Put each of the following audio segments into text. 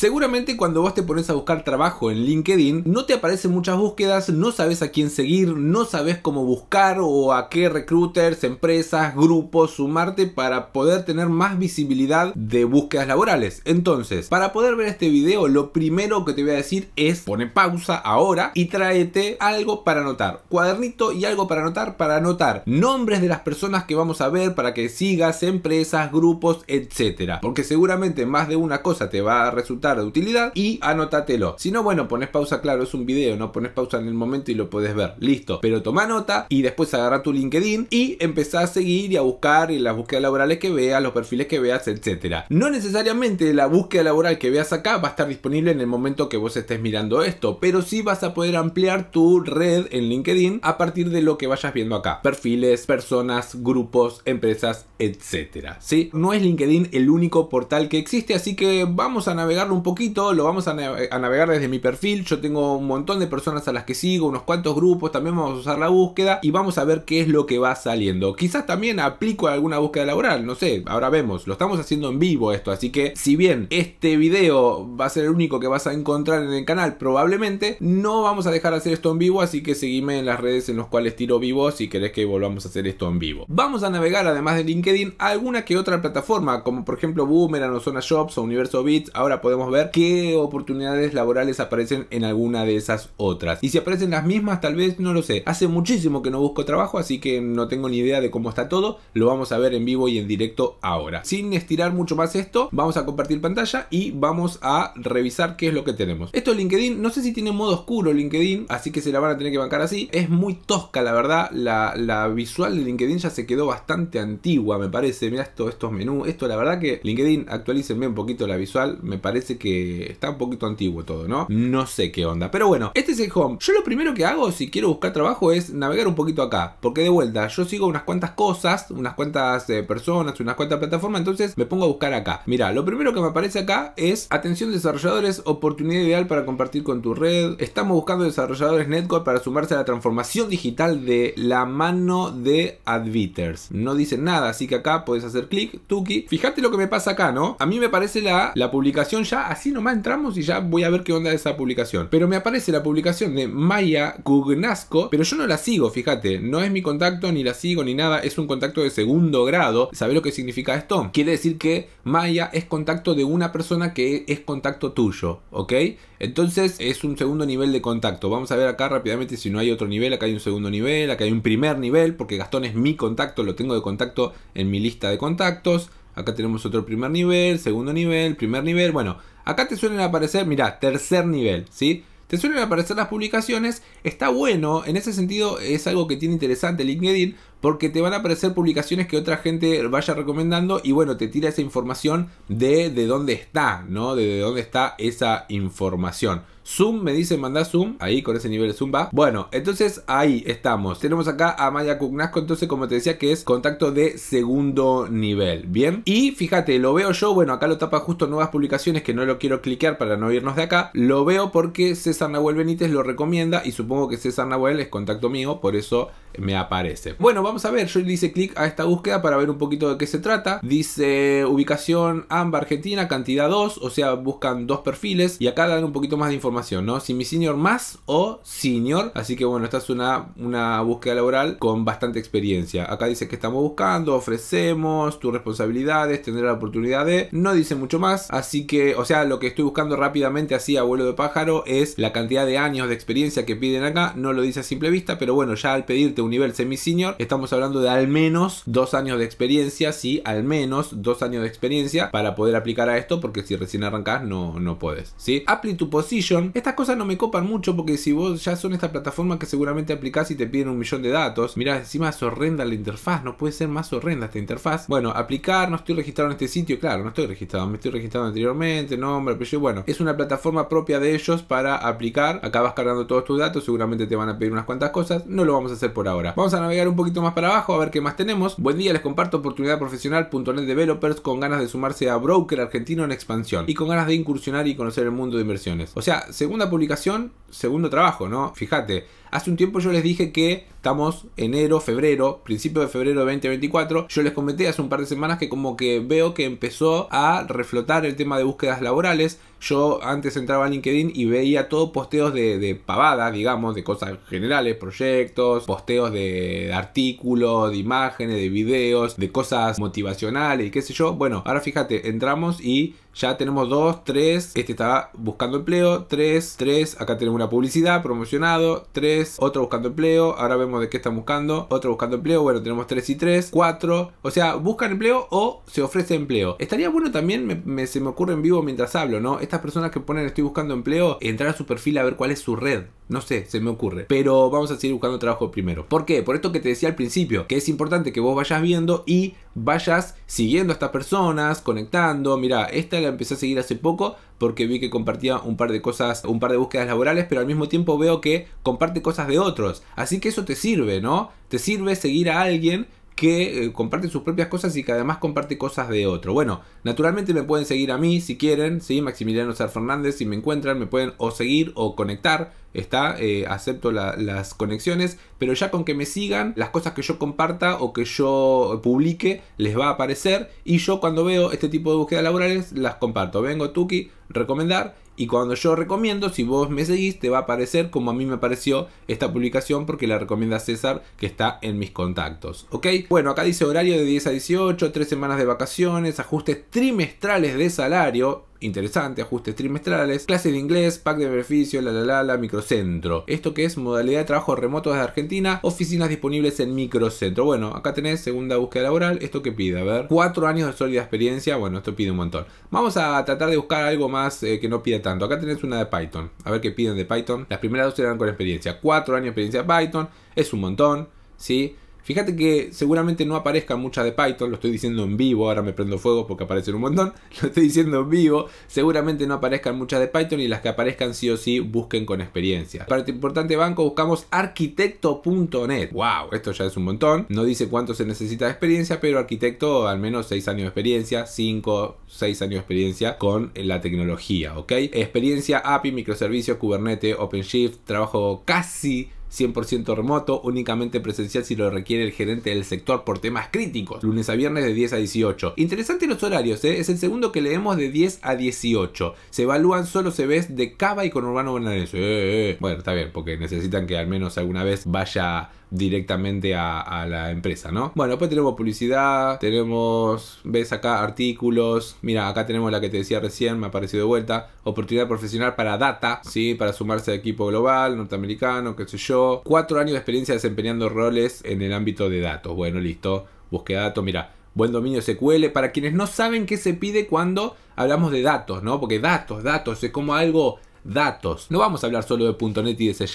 Seguramente cuando vos te pones a buscar trabajo en LinkedIn, no te aparecen muchas búsquedas, no sabes a quién seguir, no sabes cómo buscar o a qué recruiters, empresas, grupos sumarte para poder tener más visibilidad de búsquedas laborales. Entonces, para poder ver este video, lo primero que te voy a decir es pone pausa ahora y tráete algo para anotar. Cuadernito y algo para anotar, para anotar nombres de las personas que vamos a ver para que sigas empresas, grupos, etc. Porque seguramente más de una cosa te va a resultar de utilidad y anótatelo. Si no, bueno, pones pausa, claro, es un video, no pones pausa en el momento y lo puedes ver. Listo. Pero toma nota y después agarra tu LinkedIn y empezá a seguir y a buscar y las búsquedas laborales que veas, los perfiles que veas, etcétera. No necesariamente la búsqueda laboral que veas acá va a estar disponible en el momento que vos estés mirando esto, pero sí vas a poder ampliar tu red en LinkedIn a partir de lo que vayas viendo acá. Perfiles, personas, grupos, empresas, etcétera. ¿Sí? No es LinkedIn el único portal que existe, así que vamos a navegar un poquito, lo vamos a, navegar desde mi perfil. Yo tengo un montón de personas a las que sigo, unos cuantos grupos, también vamos a usar la búsqueda y vamos a ver qué es lo que va saliendo. Quizás también aplico alguna búsqueda laboral, no sé, ahora vemos. Lo estamos haciendo en vivo esto, así que si bien este video va a ser el único que vas a encontrar en el canal, probablemente no vamos a dejar hacer esto en vivo, así que seguime en las redes en los cuales tiro vivo si querés que volvamos a hacer esto en vivo. Vamos a navegar además de LinkedIn alguna que otra plataforma, como por ejemplo Boomerang o Zona Shops o Universo Bits. ahora podemos ver qué oportunidades laborales aparecen en alguna de esas otras. Y si aparecen las mismas, tal vez, no lo sé. Hace muchísimo que no busco trabajo, así que no tengo ni idea de cómo está todo. Lo vamos a ver en vivo y en directo ahora. Sin estirar mucho más esto, vamos a compartir pantalla y vamos a revisar qué es lo que tenemos. Esto es LinkedIn, no sé si tiene modo oscuro LinkedIn, así que se la van a tener que bancar así. Es muy tosca, la verdad. La, la visual de LinkedIn ya se quedó bastante antigua, me parece. Mira esto, estos menús. Esto, la verdad que LinkedIn actualícenme un poquito la visual. Me parece que que está un poquito antiguo todo, ¿no? No sé qué onda. Pero bueno, este es el home. Yo lo primero que hago si quiero buscar trabajo es navegar un poquito acá. Porque de vuelta, yo sigo unas cuantas cosas, unas cuantas eh, personas, unas cuantas plataformas. Entonces me pongo a buscar acá. Mira, lo primero que me aparece acá es atención desarrolladores, oportunidad ideal para compartir con tu red. Estamos buscando desarrolladores Netcore para sumarse a la transformación digital de la mano de Adviters. No dicen nada, así que acá puedes hacer clic, tuki. Fíjate lo que me pasa acá, ¿no? A mí me parece la, la publicación ya así nomás entramos y ya voy a ver qué onda de esa publicación. Pero me aparece la publicación de Maya Gugnasco, pero yo no la sigo, fíjate, no es mi contacto, ni la sigo, ni nada, es un contacto de segundo grado. Sabes lo que significa esto? Quiere decir que Maya es contacto de una persona que es contacto tuyo, ¿ok? Entonces es un segundo nivel de contacto. Vamos a ver acá rápidamente si no hay otro nivel, acá hay un segundo nivel, acá hay un primer nivel, porque Gastón es mi contacto, lo tengo de contacto en mi lista de contactos. Acá tenemos otro primer nivel, segundo nivel, primer nivel. Bueno, Acá te suelen aparecer, mirá, tercer nivel, ¿sí? Te suelen aparecer las publicaciones, está bueno, en ese sentido es algo que tiene interesante LinkedIn, porque te van a aparecer publicaciones que otra gente vaya recomendando y bueno, te tira esa información de, de dónde está, ¿no? De, dónde está esa información. Zoom, me dice, manda Zoom. Ahí, con ese nivel de Zoom va. Bueno, entonces ahí estamos. Tenemos acá a Maya Cugnasco, entonces como te decía que es contacto de segundo nivel. Bien. Y fíjate, lo veo yo, bueno, acá lo tapa justo nuevas publicaciones que no lo quiero cliquear para no irnos de acá. Lo veo porque César Nahuel Benítez lo recomienda y supongo que César Nahuel es contacto mío, por eso me aparece. Bueno, vamos vamos a ver. Yo le hice clic a esta búsqueda para ver un poquito de qué se trata. Dice ubicación AMBA Argentina, cantidad 2, o sea, buscan dos perfiles y acá dan un poquito más de información, ¿no? Si mi senior más o senior. Así que bueno, esta es una, una búsqueda laboral con bastante experiencia. Acá dice que estamos buscando, ofrecemos tus responsabilidades, tendré la oportunidad de... No dice mucho más, así que, o sea, lo que estoy buscando rápidamente así abuelo de pájaro es la cantidad de años de experiencia que piden acá. No lo dice a simple vista, pero bueno, ya al pedirte un nivel semi-senior, estamos hablando de al menos dos años de experiencia, sí, al menos dos años de experiencia para poder aplicar a esto, porque si recién arrancas no, no puedes ¿sí? Apply to position, estas cosas no me copan mucho porque si vos ya son esta plataforma que seguramente aplicás y te piden un millón de datos, mira encima es horrenda la interfaz, no puede ser más horrenda esta interfaz. Bueno, aplicar, no estoy registrado en este sitio, claro, no estoy registrado, me estoy registrado anteriormente, nombre, apellido, bueno, es una plataforma propia de ellos para aplicar, acá vas cargando todos tus datos, seguramente te van a pedir unas cuantas cosas, no lo vamos a hacer por ahora. Vamos a navegar un poquito más para abajo a ver qué más tenemos. Buen día, les comparto oportunidad profesional.net developers con ganas de sumarse a broker argentino en expansión y con ganas de incursionar y conocer el mundo de inversiones. O sea, segunda publicación, segundo trabajo, ¿no? Fíjate, Hace un tiempo yo les dije que estamos enero, febrero, principio de febrero de 2024. Yo les comenté hace un par de semanas que como que veo que empezó a reflotar el tema de búsquedas laborales. Yo antes entraba a LinkedIn y veía todo posteos de, de pavadas, digamos, de cosas generales, proyectos, posteos de, de artículos, de imágenes, de videos, de cosas motivacionales y qué sé yo. Bueno, ahora fíjate, entramos y ya tenemos dos tres este está buscando empleo, tres tres acá tenemos una publicidad, promocionado, tres otro buscando empleo, ahora vemos de qué están buscando, otro buscando empleo, bueno, tenemos tres y tres cuatro o sea, buscan empleo o se ofrece empleo. Estaría bueno también, se me ocurre en vivo mientras hablo, ¿no? Estas personas que ponen estoy buscando empleo, entrar a su perfil a ver cuál es su red, no sé, se me ocurre. Pero vamos a seguir buscando trabajo primero. ¿Por qué? Por esto que te decía al principio, que es importante que vos vayas viendo y vayas siguiendo a estas personas, conectando, mira, esta es la empecé a seguir hace poco porque vi que compartía un par de cosas, un par de búsquedas laborales, pero al mismo tiempo veo que comparte cosas de otros. Así que eso te sirve, ¿no? Te sirve seguir a alguien que eh, comparte sus propias cosas y que además comparte cosas de otro. Bueno, naturalmente me pueden seguir a mí si quieren, ¿sí? Maximiliano Sar Fernández, si me encuentran, me pueden o seguir o conectar, está, eh, acepto las conexiones, pero ya con que me sigan, las cosas que yo comparta o que yo publique les va a aparecer y yo cuando veo este tipo de búsquedas laborales las comparto. Vengo Tuki, recomendar y cuando yo recomiendo, si vos me seguís, te va a aparecer como a mí me apareció esta publicación porque la recomienda César que está en mis contactos. ¿Ok? Bueno, acá dice horario de 10 a 18, 3 semanas de vacaciones, ajustes trimestrales de salario interesante, ajustes trimestrales, clase de inglés, pack de beneficio, la la la la, microcentro. Esto que es modalidad de trabajo remoto desde Argentina, oficinas disponibles en microcentro. Bueno, acá tenés segunda búsqueda laboral, esto que pide, a ver, cuatro años de sólida experiencia, bueno, esto pide un montón. Vamos a tratar de buscar algo más eh, que no pida tanto. Acá tenés una de Python, a ver qué piden de Python. Las primeras dos serán con experiencia, cuatro años de experiencia Python, es un montón, ¿sí? Fíjate que seguramente no aparezcan mucha de Python, lo estoy diciendo en vivo, ahora me prendo fuego porque aparecen un montón, lo estoy diciendo en vivo, seguramente no aparezcan muchas de Python y las que aparezcan sí o sí busquen con experiencia. Para este importante banco buscamos arquitecto.net. ¡Wow! Esto ya es un montón, no dice cuánto se necesita de experiencia, pero arquitecto al menos 6 años de experiencia, 5, 6 años de experiencia con la tecnología, ¿ok? Experiencia API, microservicios, Kubernetes, OpenShift, trabajo casi 100% remoto, únicamente presencial si lo requiere el gerente del sector por temas críticos, lunes a viernes de 10 a 18. Interesante los horarios, ¿eh? es el segundo que leemos de 10 a 18. Se evalúan solo se de Cava y con Urbano Bonaerense. Eh, eh, eh. Bueno, está bien, porque necesitan que al menos alguna vez vaya directamente a, la empresa, ¿no? Bueno, pues tenemos publicidad, tenemos, ves acá artículos, mira, acá tenemos la que te decía recién, me ha aparecido de vuelta, oportunidad profesional para data, ¿sí? Para sumarse a equipo global, norteamericano, qué sé yo, cuatro años de experiencia desempeñando roles en el ámbito de datos, bueno, listo, búsqueda datos, mira, buen dominio SQL, para quienes no saben qué se pide cuando hablamos de datos, ¿no? Porque datos, datos, es como algo datos. No vamos a hablar solo de .NET y de C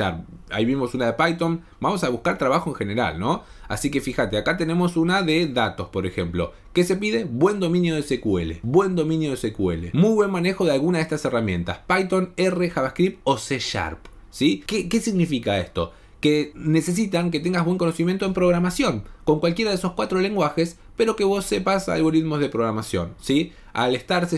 Ahí vimos una de Python. Vamos a buscar trabajo en general, ¿no? Así que fíjate, acá tenemos una de datos, por ejemplo. ¿Qué se pide? Buen dominio de SQL. Buen dominio de SQL. Muy buen manejo de alguna de estas herramientas. Python, R, JavaScript o C Sharp. ¿Sí? ¿Qué, qué significa esto? que necesitan que tengas buen conocimiento en programación, con cualquiera de esos cuatro lenguajes, pero que vos sepas algoritmos de programación, ¿sí? Al estar C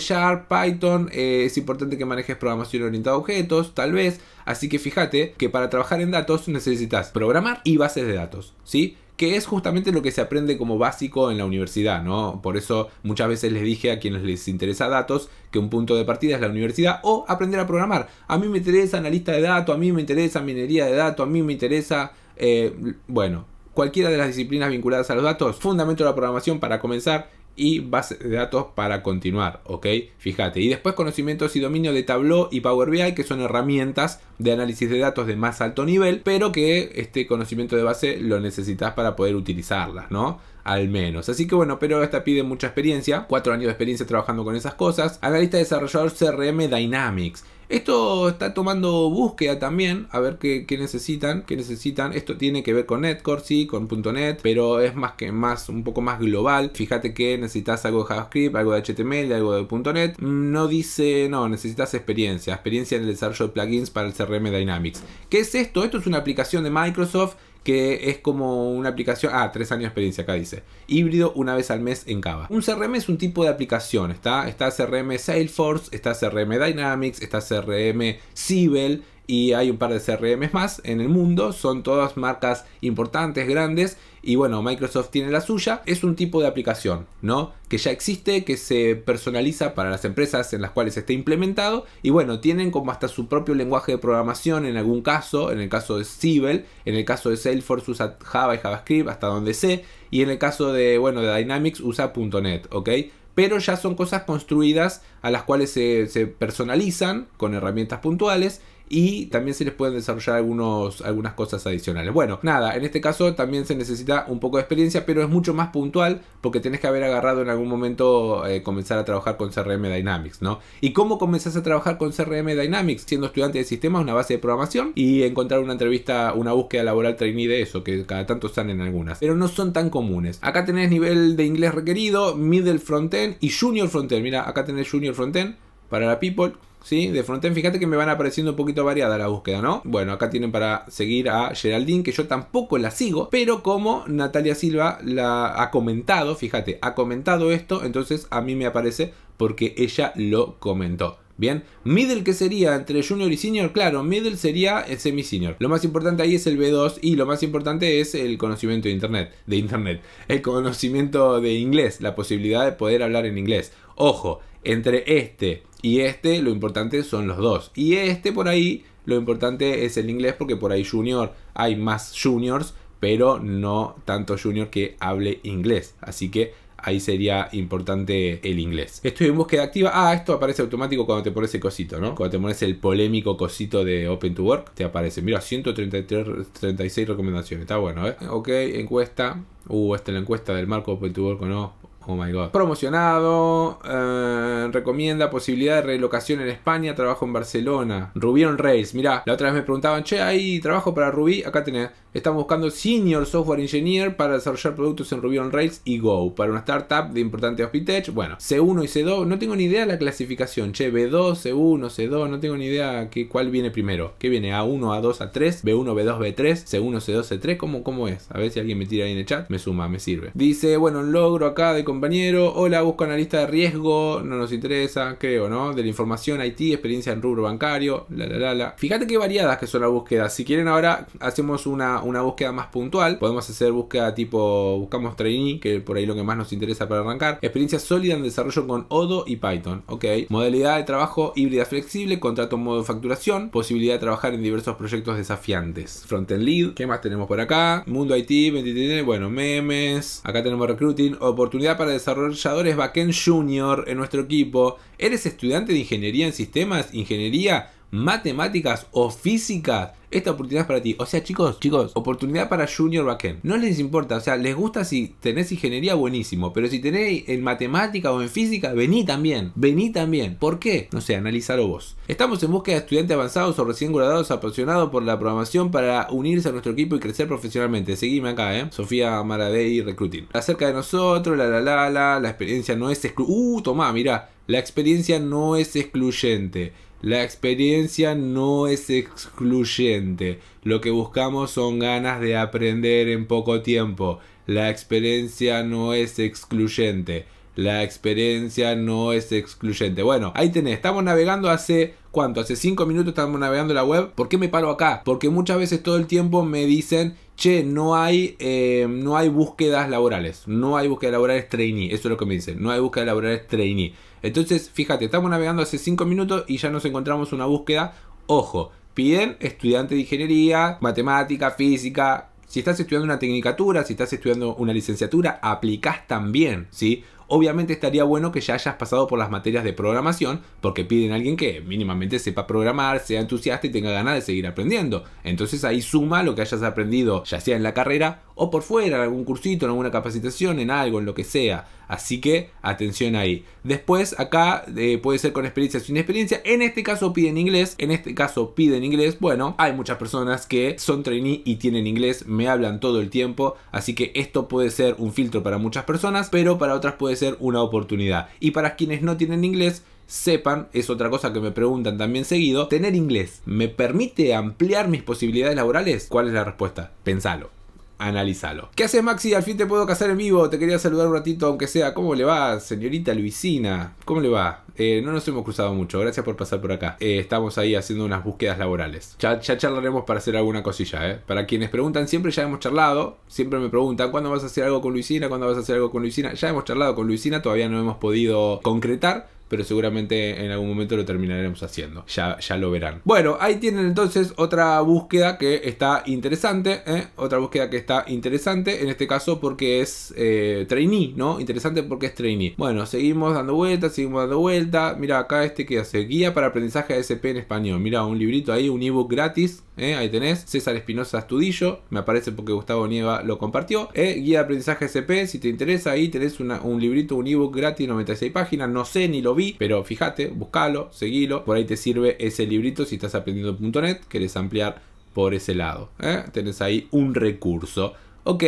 Python, eh, es importante que manejes programación orientada a objetos, tal vez, así que fíjate que para trabajar en datos necesitas programar y bases de datos, ¿sí? que es justamente lo que se aprende como básico en la universidad, ¿no? Por eso muchas veces les dije a quienes les interesa datos que un punto de partida es la universidad o aprender a programar. A mí me interesa analista de datos, a mí me interesa minería de datos, a mí me interesa, eh, bueno, cualquiera de las disciplinas vinculadas a los datos, fundamento de la programación para comenzar y base de datos para continuar, ¿ok? Fíjate. Y después conocimientos y dominio de Tableau y Power BI, que son herramientas de análisis de datos de más alto nivel, pero que este conocimiento de base lo necesitas para poder utilizarlas, ¿no? al menos. Así que bueno, pero esta pide mucha experiencia, cuatro años de experiencia trabajando con esas cosas. Analista desarrollador CRM Dynamics. Esto está tomando búsqueda también, a ver qué, necesitan, qué necesitan. Esto tiene que ver con Netcore, sí, con .NET, pero es más que más, un poco más global. Fíjate que necesitas algo de JavaScript, algo de HTML, algo de .NET. No dice, no, necesitas experiencia, experiencia en el desarrollo de plugins para el CRM Dynamics. ¿Qué es esto? Esto es una aplicación de Microsoft que es como una aplicación, ah, tres años de experiencia acá dice, híbrido una vez al mes en cava. Un CRM es un tipo de aplicación, está, está CRM Salesforce, está CRM Dynamics, está CRM Siebel y hay un par de CRM más en el mundo, son todas marcas importantes, grandes, y bueno, Microsoft tiene la suya, es un tipo de aplicación, ¿no? Que ya existe, que se personaliza para las empresas en las cuales esté implementado, y bueno, tienen como hasta su propio lenguaje de programación en algún caso, en el caso de Siebel, en el caso de Salesforce usa Java y JavaScript, hasta donde sé, y en el caso de, bueno, de Dynamics usa .NET, ¿ok? pero ya son cosas construidas a las cuales se, se, personalizan con herramientas puntuales y también se les pueden desarrollar algunas cosas adicionales. Bueno, nada, en este caso también se necesita un poco de experiencia, pero es mucho más puntual porque tenés que haber agarrado en algún momento eh, comenzar a trabajar con CRM Dynamics, ¿no? ¿Y cómo comenzás a trabajar con CRM Dynamics siendo estudiante de sistemas, una base de programación y encontrar una entrevista, una búsqueda laboral trainee de eso, que cada tanto están en algunas, pero no son tan comunes. Acá tenés nivel de inglés requerido, middle frontend y junior frontend. Mira, acá tenés junior frontend para la people de frontend, fíjate que me van apareciendo un poquito variada la búsqueda, ¿no? Bueno, acá tienen para seguir a Geraldine, que yo tampoco la sigo, pero como Natalia Silva la ha comentado, fíjate, ha comentado esto, entonces a mí me aparece porque ella lo comentó. Bien, middle que sería entre junior y senior, claro, middle sería semi senior. Lo más importante ahí es el B2 y lo más importante es el conocimiento de internet, de internet, el conocimiento de inglés, la posibilidad de poder hablar en inglés. Ojo, entre este y este, lo importante son los dos. Y este por ahí, lo importante es el inglés porque por ahí junior hay más juniors, pero no tanto junior que hable inglés. Así que ahí sería importante el inglés. Estoy en búsqueda activa. Ah, esto aparece automático cuando te pones el cosito, ¿no? Cuando te pones el polémico cosito de Open to Work, te aparece. Mira, 133, recomendaciones. Está bueno, ¿eh? Ok, encuesta. Uh, esta es la encuesta del marco Open to Work o no. Oh my god. Promocionado. Eh, recomienda posibilidad de relocación en España. Trabajo en Barcelona. en Reis. Mirá, la otra vez me preguntaban, che, ¿hay trabajo para Rubí. Acá tenés. Estamos buscando Senior Software Engineer para desarrollar productos en Ruby on Rails y Go. Para una startup de importante hospitech, bueno, C1 y C2, no tengo ni idea la clasificación. Che, B2, C1, C2, no tengo ni idea que, cuál viene primero. ¿Qué viene? A1, A2, A3, B1, B2, B3, C1, C2, C3. ¿Cómo, cómo es? A ver si alguien me tira ahí en el chat. Me suma, me sirve. Dice, bueno, logro acá de compañero. Hola, busco analista de riesgo. No nos interesa, creo, ¿no? De la información IT, experiencia en rubro bancario. La, la, la, la. Fíjate qué variadas que son las búsquedas. Si quieren ahora hacemos una una búsqueda más puntual. Podemos hacer búsqueda tipo buscamos trainee, que por ahí lo que más nos interesa para arrancar. Experiencia sólida en desarrollo con Odo y Python. Ok. Modalidad de trabajo híbrida flexible, contrato modo facturación, posibilidad de trabajar en diversos proyectos desafiantes. Frontend lead, ¿qué más tenemos por acá? Mundo IT, 23, bueno, memes. Acá tenemos recruiting, oportunidad para desarrolladores backend junior en nuestro equipo. ¿Eres estudiante de ingeniería en sistemas, ingeniería, matemáticas o física esta oportunidad es para ti. O sea, chicos, chicos, oportunidad para Junior Backend. No les importa, o sea, les gusta si tenés ingeniería, buenísimo. Pero si tenés en matemática o en física, vení también. Vení también. ¿Por qué? No sé, analízalo vos. Estamos en búsqueda de estudiantes avanzados o recién graduados apasionados por la programación para unirse a nuestro equipo y crecer profesionalmente. Seguime acá, ¿eh? Sofía Maradei Recruiting. Acerca de nosotros, la la la la, la experiencia no es excluyente. Uh, tomá, mirá. La experiencia no es excluyente. La experiencia no es excluyente. Lo que buscamos son ganas de aprender en poco tiempo. La experiencia no es excluyente. La experiencia no es excluyente. Bueno, ahí tenés. Estamos navegando hace ¿Cuánto? Hace 5 minutos estamos navegando la web. ¿Por qué me paro acá? Porque muchas veces todo el tiempo me dicen, che, no hay, eh, no hay búsquedas laborales. No hay búsquedas laborales trainee. Eso es lo que me dicen. No hay búsquedas laborales trainee. Entonces, fíjate, estamos navegando hace 5 minutos y ya nos encontramos una búsqueda. Ojo, piden estudiante de ingeniería, matemática, física. Si estás estudiando una tecnicatura, si estás estudiando una licenciatura, aplicás también, ¿sí? Obviamente estaría bueno que ya hayas pasado por las materias de programación porque piden a alguien que mínimamente sepa programar, sea entusiasta y tenga ganas de seguir aprendiendo. Entonces ahí suma lo que hayas aprendido ya sea en la carrera o por fuera, en algún cursito, en alguna capacitación, en algo, en lo que sea. Así que atención ahí. Después acá eh, puede ser con experiencia o sin experiencia. En este caso piden inglés. En este caso piden inglés. Bueno, hay muchas personas que son trainee y tienen inglés. Me hablan todo el tiempo. Así que esto puede ser un filtro para muchas personas. Pero para otras puede ser una oportunidad. Y para quienes no tienen inglés, sepan, es otra cosa que me preguntan también seguido, ¿tener inglés me permite ampliar mis posibilidades laborales? ¿Cuál es la respuesta? Pensalo analízalo. ¿Qué haces, Maxi? Al fin te puedo casar en vivo. Te quería saludar un ratito, aunque sea. ¿Cómo le va, señorita Luisina? ¿Cómo le va? Eh, no nos hemos cruzado mucho. Gracias por pasar por acá. Eh, estamos ahí haciendo unas búsquedas laborales. Ya, charlaremos para hacer alguna cosilla, eh. Para quienes preguntan, siempre ya hemos charlado. Siempre me preguntan, ¿cuándo vas a hacer algo con Luisina? ¿Cuándo vas a hacer algo con Luisina? Ya hemos charlado con Luisina, todavía no hemos podido concretar pero seguramente en algún momento lo terminaremos haciendo. Ya, ya lo verán. Bueno, ahí tienen entonces otra búsqueda que está interesante. ¿eh? Otra búsqueda que está interesante. En este caso porque es eh, trainee, ¿no? Interesante porque es trainee. Bueno, seguimos dando vueltas, seguimos dando vueltas. Mira acá este que hace guía para aprendizaje SP en español. Mira, un librito ahí, un ebook gratis. ¿eh? Ahí tenés. César Espinosa Estudillo. Me aparece porque Gustavo Nieva lo compartió. Guía de aprendizaje SP. Si te interesa, ahí tenés un librito, un ebook gratis, 96 páginas. No sé ni lo pero fíjate, buscalo, seguilo, por ahí te sirve ese librito si estás .net, querés ampliar por ese lado. ¿eh? Tenés ahí un recurso. Ok.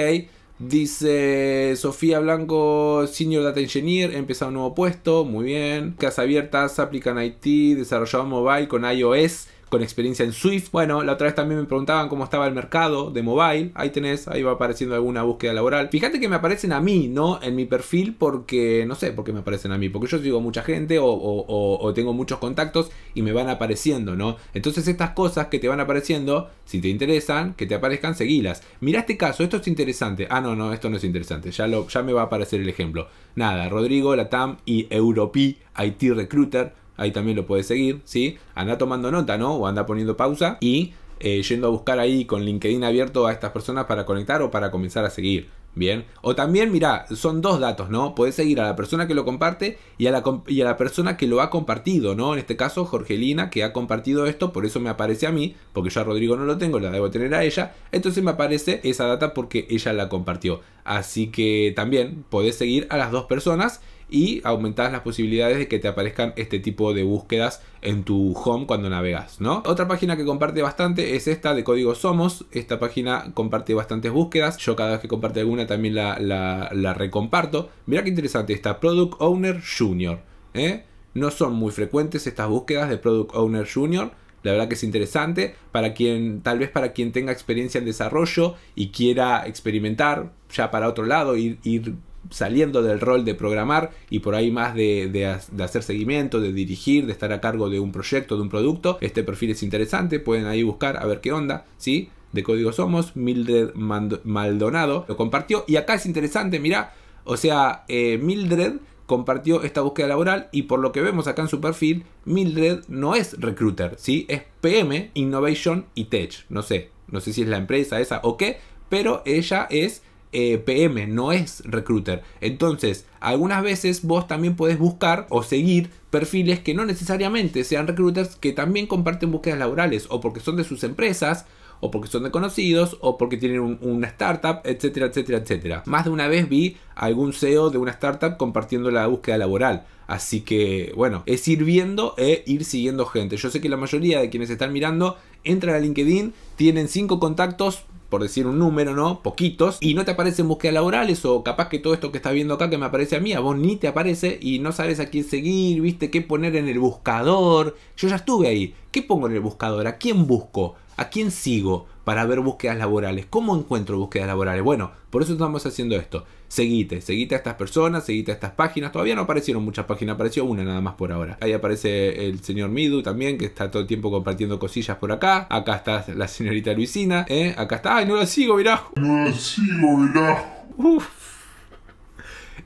Dice Sofía Blanco, Senior Data Engineer, empezado un nuevo puesto, muy bien. Casas abiertas, aplican IT, desarrollado mobile con iOS con experiencia en Swift. Bueno, la otra vez también me preguntaban cómo estaba el mercado de mobile. Ahí tenés, ahí va apareciendo alguna búsqueda laboral. Fíjate que me aparecen a mí, ¿no? En mi perfil porque, no sé por qué me aparecen a mí, porque yo sigo mucha gente o, tengo muchos contactos y me van apareciendo, ¿no? Entonces estas cosas que te van apareciendo, si te interesan, que te aparezcan, seguilas. Mira este caso, esto es interesante. Ah, no, no, esto no es interesante. Ya, lo, ya me va a aparecer el ejemplo. Nada, Rodrigo, Latam y Europi, IT Recruiter ahí también lo puedes seguir, ¿sí? Anda tomando nota, ¿no? O anda poniendo pausa y eh, yendo a buscar ahí con LinkedIn abierto a estas personas para conectar o para comenzar a seguir. Bien, o también, mira, son dos datos, ¿no? Puedes seguir a la persona que lo comparte y a, la, la persona que lo ha compartido, ¿no? En este caso, Jorgelina, que ha compartido esto, por eso me aparece a mí, porque yo a Rodrigo no lo tengo, la debo tener a ella, entonces me aparece esa data porque ella la compartió. Así que también podés seguir a las dos personas y aumentas las posibilidades de que te aparezcan este tipo de búsquedas en tu home cuando navegas, ¿no? Otra página que comparte bastante es esta de código Somos. Esta página comparte bastantes búsquedas. Yo cada vez que comparte alguna también la, recomparto. Mira qué interesante esta Product Owner Junior. ¿eh? No son muy frecuentes estas búsquedas de Product Owner Junior. La verdad que es interesante para quien, tal vez para quien tenga experiencia en desarrollo y quiera experimentar ya para otro lado, ir saliendo del rol de programar y por ahí más de, hacer seguimiento, de dirigir, de estar a cargo de un proyecto, de un producto. Este perfil es interesante, pueden ahí buscar a ver qué onda, ¿sí? De código somos, Mildred Maldonado lo compartió y acá es interesante, Mira, o sea, eh, Mildred compartió esta búsqueda laboral y por lo que vemos acá en su perfil, Mildred no es recruiter, ¿sí? Es PM, Innovation y Tech. No sé, no sé si es la empresa esa o qué, pero ella es eh, PM, no es recruiter. Entonces, algunas veces vos también podés buscar o seguir perfiles que no necesariamente sean recruiters, que también comparten búsquedas laborales o porque son de sus empresas o porque son desconocidos, o porque tienen una startup, etcétera, etcétera, etcétera. Más de una vez vi algún CEO de una startup compartiendo la búsqueda laboral. Así que, bueno, es ir viendo e ir siguiendo gente. Yo sé que la mayoría de quienes están mirando entran a LinkedIn, tienen cinco contactos, por decir un número, ¿no? Poquitos, y no te aparecen búsquedas laborales o capaz que todo esto que estás viendo acá que me aparece a mí, a vos ni te aparece y no sabes a quién seguir, viste, qué poner en el buscador. Yo ya estuve ahí. ¿Qué pongo en el buscador? ¿A quién busco? ¿A quién sigo para ver búsquedas laborales? ¿Cómo encuentro búsquedas laborales? Bueno, por eso estamos haciendo esto. Seguite, seguite a estas personas, seguite a estas páginas. Todavía no aparecieron muchas páginas, apareció una nada más por ahora. Ahí aparece el señor Midu también, que está todo el tiempo compartiendo cosillas por acá. Acá está la señorita Luisina, ¿eh? Acá está. ¡Ay, no la sigo, mirá! No la sigo, mirá. Uf.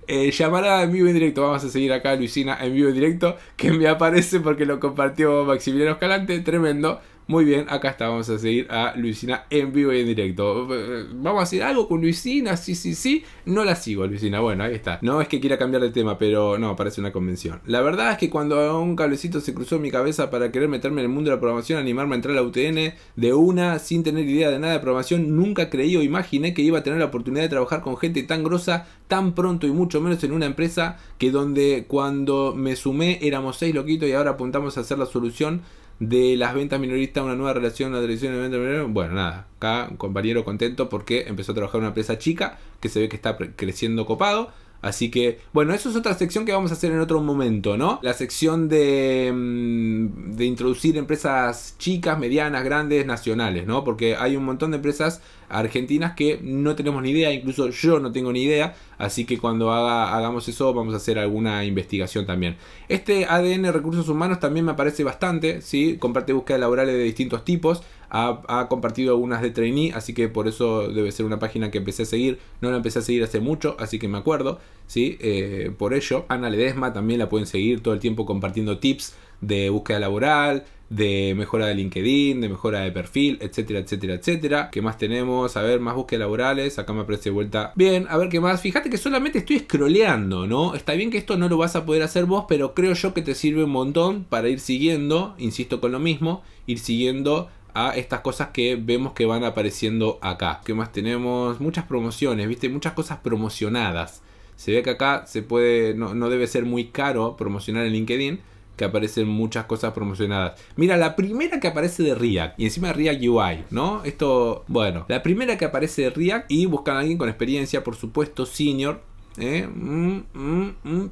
Eh, llamará en vivo en directo. Vamos a seguir acá a Luisina en vivo en directo, que me aparece porque lo compartió Maximiliano Escalante. Tremendo. Muy bien, acá está, vamos a seguir a Luisina en vivo y en directo. Vamos a hacer algo con Luisina, sí, sí, sí. No la sigo, Luisina, bueno, ahí está. No es que quiera cambiar de tema, pero no, parece una convención. La verdad es que cuando un cablecito se cruzó en mi cabeza para querer meterme en el mundo de la programación, animarme a entrar a la UTN de una, sin tener idea de nada de programación, nunca creí o imaginé que iba a tener la oportunidad de trabajar con gente tan grosa, tan pronto y mucho menos en una empresa que donde cuando me sumé éramos seis loquitos y ahora apuntamos a hacer la solución de las ventas minoristas, una nueva relación, la televisión de ventas minoristas. Bueno, nada, acá un compañero contento porque empezó a trabajar en una empresa chica que se ve que está creciendo copado Así que, bueno, eso es otra sección que vamos a hacer en otro momento, ¿no? La sección de, mm, de introducir empresas chicas, medianas, grandes, nacionales, ¿no? Porque hay un montón de empresas argentinas que no tenemos ni idea, incluso yo no tengo ni idea, así que cuando hagamos eso vamos a hacer alguna investigación también. Este ADN recursos humanos también me parece bastante, ¿sí? Comparte búsqueda laborales de distintos tipos, ha, compartido algunas de trainee, así que por eso debe ser una página que empecé a seguir. No la empecé a seguir hace mucho, así que me acuerdo, ¿sí? Eh, por ello, Ana Ledesma también la pueden seguir todo el tiempo compartiendo tips de búsqueda laboral, de mejora de LinkedIn, de mejora de perfil, etcétera, etcétera, etcétera. ¿Qué más tenemos? A ver, más búsquedas laborales. Acá me aparece de vuelta. Bien, a ver qué más. Fíjate que solamente estoy scrolleando, ¿no? Está bien que esto no lo vas a poder hacer vos, pero creo yo que te sirve un montón para ir siguiendo, insisto con lo mismo, ir siguiendo a estas cosas que vemos que van apareciendo acá. ¿Qué más tenemos? Muchas promociones, ¿viste? Muchas cosas promocionadas. Se ve que acá se puede, no, debe ser muy caro promocionar en LinkedIn, que aparecen muchas cosas promocionadas. Mira, la primera que aparece de React, y encima React UI, ¿no? Esto, bueno, la primera que aparece de React y buscan a alguien con experiencia, por supuesto, senior. ¿eh? Mm, mm, mm,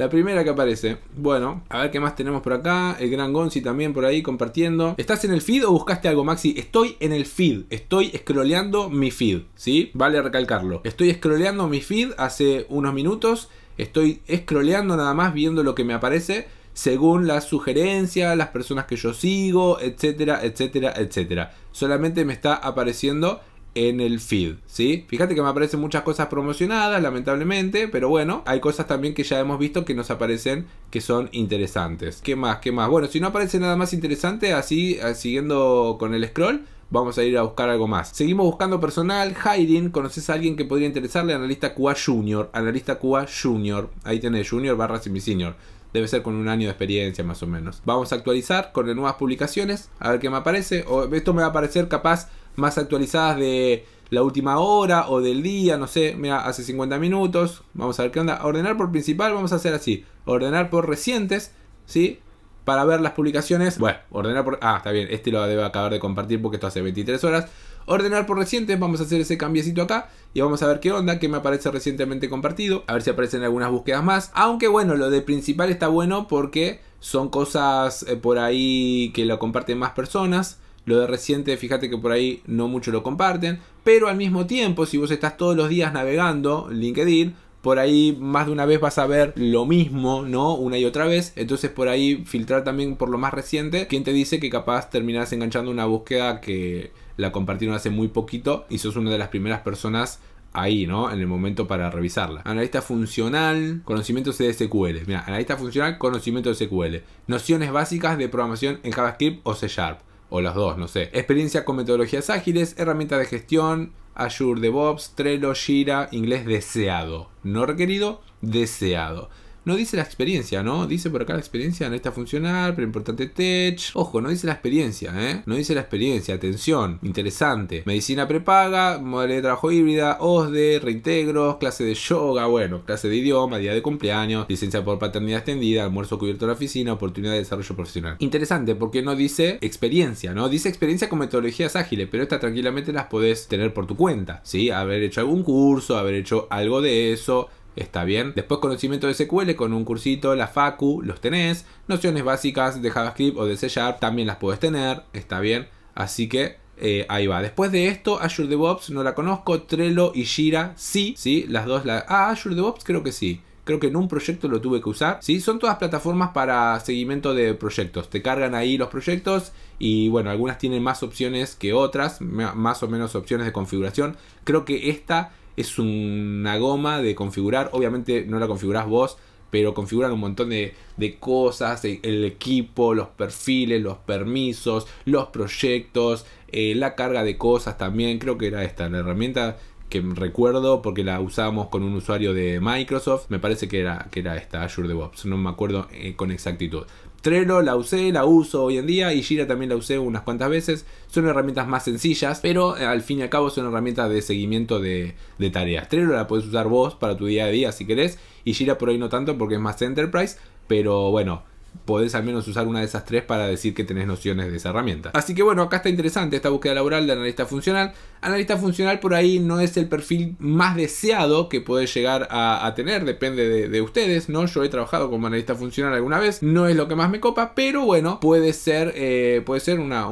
la primera que aparece. Bueno, a ver qué más tenemos por acá. El gran Gonzi también por ahí compartiendo. ¿Estás en el feed o buscaste algo, Maxi? Estoy en el feed. Estoy scrolleando mi feed. ¿Sí? Vale recalcarlo. Estoy scrolleando mi feed hace unos minutos. Estoy scrolleando nada más viendo lo que me aparece según las sugerencias, las personas que yo sigo, etcétera, etcétera, etcétera. Solamente me está apareciendo en el feed, ¿sí? Fíjate que me aparecen muchas cosas promocionadas, lamentablemente, pero bueno, hay cosas también que ya hemos visto que nos aparecen que son interesantes. ¿Qué más? ¿Qué más? Bueno, si no aparece nada más interesante, así ah, siguiendo con el scroll, vamos a ir a buscar algo más. Seguimos buscando personal. Hiring, conoces a alguien que podría interesarle, analista QA Junior. Analista QA Junior. Ahí tiene Junior barra semi senior. Debe ser con un año de experiencia más o menos. Vamos a actualizar con las nuevas publicaciones. A ver qué me aparece. esto me va a parecer capaz más actualizadas de la última hora o del día, no sé, mira, hace 50 minutos, vamos a ver qué onda. Ordenar por principal, vamos a hacer así, ordenar por recientes, ¿sí? Para ver las publicaciones, bueno, ordenar por... Ah, está bien, este lo debo acabar de compartir porque esto hace 23 horas. Ordenar por recientes, vamos a hacer ese cambiecito acá y vamos a ver qué onda, qué me aparece recientemente compartido, a ver si aparecen algunas búsquedas más. Aunque bueno, lo de principal está bueno porque son cosas eh, por ahí que lo comparten más personas lo de reciente, fíjate que por ahí no mucho lo comparten, pero al mismo tiempo, si vos estás todos los días navegando LinkedIn, por ahí más de una vez vas a ver lo mismo, ¿no? Una y otra vez. Entonces por ahí filtrar también por lo más reciente. ¿Quién te dice que capaz terminás enganchando una búsqueda que la compartieron hace muy poquito y sos una de las primeras personas ahí, ¿no? En el momento para revisarla. Analista funcional, conocimientos de SQL. Mira, analista funcional, conocimiento de SQL. Nociones básicas de programación en JavaScript o C Sharp o las dos, no sé. Experiencia con metodologías ágiles, herramientas de gestión, Azure DevOps, Trello, Jira, inglés deseado. No requerido, deseado. No dice la experiencia, ¿no? Dice por acá la experiencia no está funcional, pero importante tech. Ojo, no dice la experiencia, ¿eh? No dice la experiencia, atención, interesante. Medicina prepaga, modelo de trabajo híbrida, OSDE, reintegro, clase de yoga, bueno, clase de idioma, día de cumpleaños, licencia por paternidad extendida, almuerzo cubierto en la oficina, oportunidad de desarrollo profesional. Interesante, porque no dice experiencia, ¿no? Dice experiencia con metodologías ágiles, pero estas tranquilamente las podés tener por tu cuenta, ¿sí? Haber hecho algún curso, haber hecho algo de eso, está bien. Después conocimiento de SQL con un cursito, la Facu, los tenés. Nociones básicas de JavaScript o de C también las podés tener, está bien. Así que eh, ahí va. Después de esto, Azure DevOps no la conozco, Trello y Jira sí, sí, las dos Ah, Azure DevOps creo que sí. Creo que en un proyecto lo tuve que usar. Sí, son todas plataformas para seguimiento de proyectos. Te cargan ahí los proyectos y bueno, algunas tienen más opciones que otras, más o menos opciones de configuración. Creo que esta es una goma de configurar. Obviamente no la configurás vos, pero configuran un montón de, cosas, el, equipo, los perfiles, los permisos, los proyectos, eh, la carga de cosas también. Creo que era esta, la herramienta que recuerdo porque la usábamos con un usuario de Microsoft. Me parece que era, que era esta, Azure DevOps. No me acuerdo eh, con exactitud. Trello la usé, la uso hoy en día y Jira también la usé unas cuantas veces. Son herramientas más sencillas, pero eh, al fin y al cabo son herramientas de seguimiento de, tareas. Trello la puedes usar vos para tu día a día si querés y Jira por ahí no tanto porque es más enterprise, pero bueno, podés al menos usar una de esas tres para decir que tenés nociones de esa herramienta. Así que bueno, acá está interesante esta búsqueda laboral de analista funcional. Analista funcional por ahí no es el perfil más deseado que podés llegar a, tener, depende de, ustedes, ¿no? Yo he trabajado como analista funcional alguna vez, no es lo que más me copa, pero bueno, puede ser, eh, puede ser una,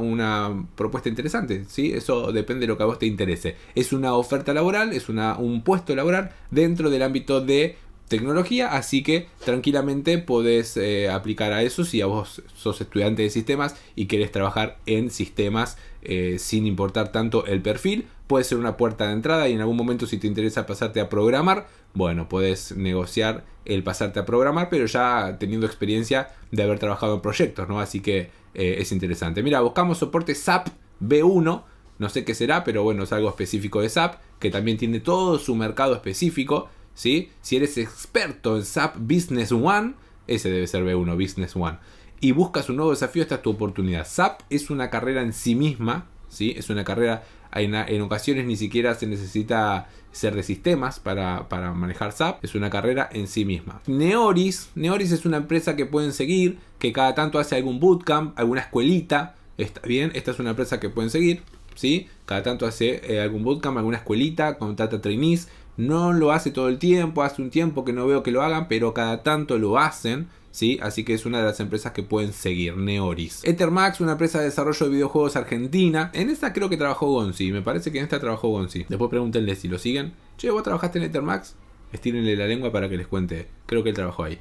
propuesta interesante, ¿sí? Eso depende de lo que a vos te interese. Es una oferta laboral, es una, un puesto laboral dentro del ámbito de tecnología, así que tranquilamente podés eh, aplicar a eso si a vos sos estudiante de sistemas y querés trabajar en sistemas eh, sin importar tanto el perfil, puede ser una puerta de entrada y en algún momento si te interesa pasarte a programar, bueno, podés negociar el pasarte a programar, pero ya teniendo experiencia de haber trabajado en proyectos, ¿no? Así que eh, es interesante. Mira, buscamos soporte SAP B1, no sé qué será, pero bueno, es algo específico de SAP, que también tiene todo su mercado específico si eres experto en SAP Business One, ese debe ser B1, Business One, y buscas un nuevo desafío, esta es tu oportunidad. SAP es una carrera en sí misma, ¿sí? Es una carrera, en, ocasiones ni siquiera se necesita ser de sistemas para, manejar SAP, es una carrera en sí misma. Neoris, Neoris es una empresa que pueden seguir, que cada tanto hace algún bootcamp, alguna escuelita, está bien, esta es una empresa que pueden seguir. ¿Sí? Cada tanto hace eh, algún bootcamp, alguna escuelita, contrata trainees, no lo hace todo el tiempo, hace un tiempo que no veo que lo hagan, pero cada tanto lo hacen. ¿Sí? Así que es una de las empresas que pueden seguir, Neoris. Ethermax, una empresa de desarrollo de videojuegos argentina. En esta creo que trabajó Gonzi, me parece que en esta trabajó Gonzi. Después pregúntenle si lo siguen. Che, ¿vos trabajaste en Ethermax? Estírenle la lengua para que les cuente. Creo que él trabajó ahí.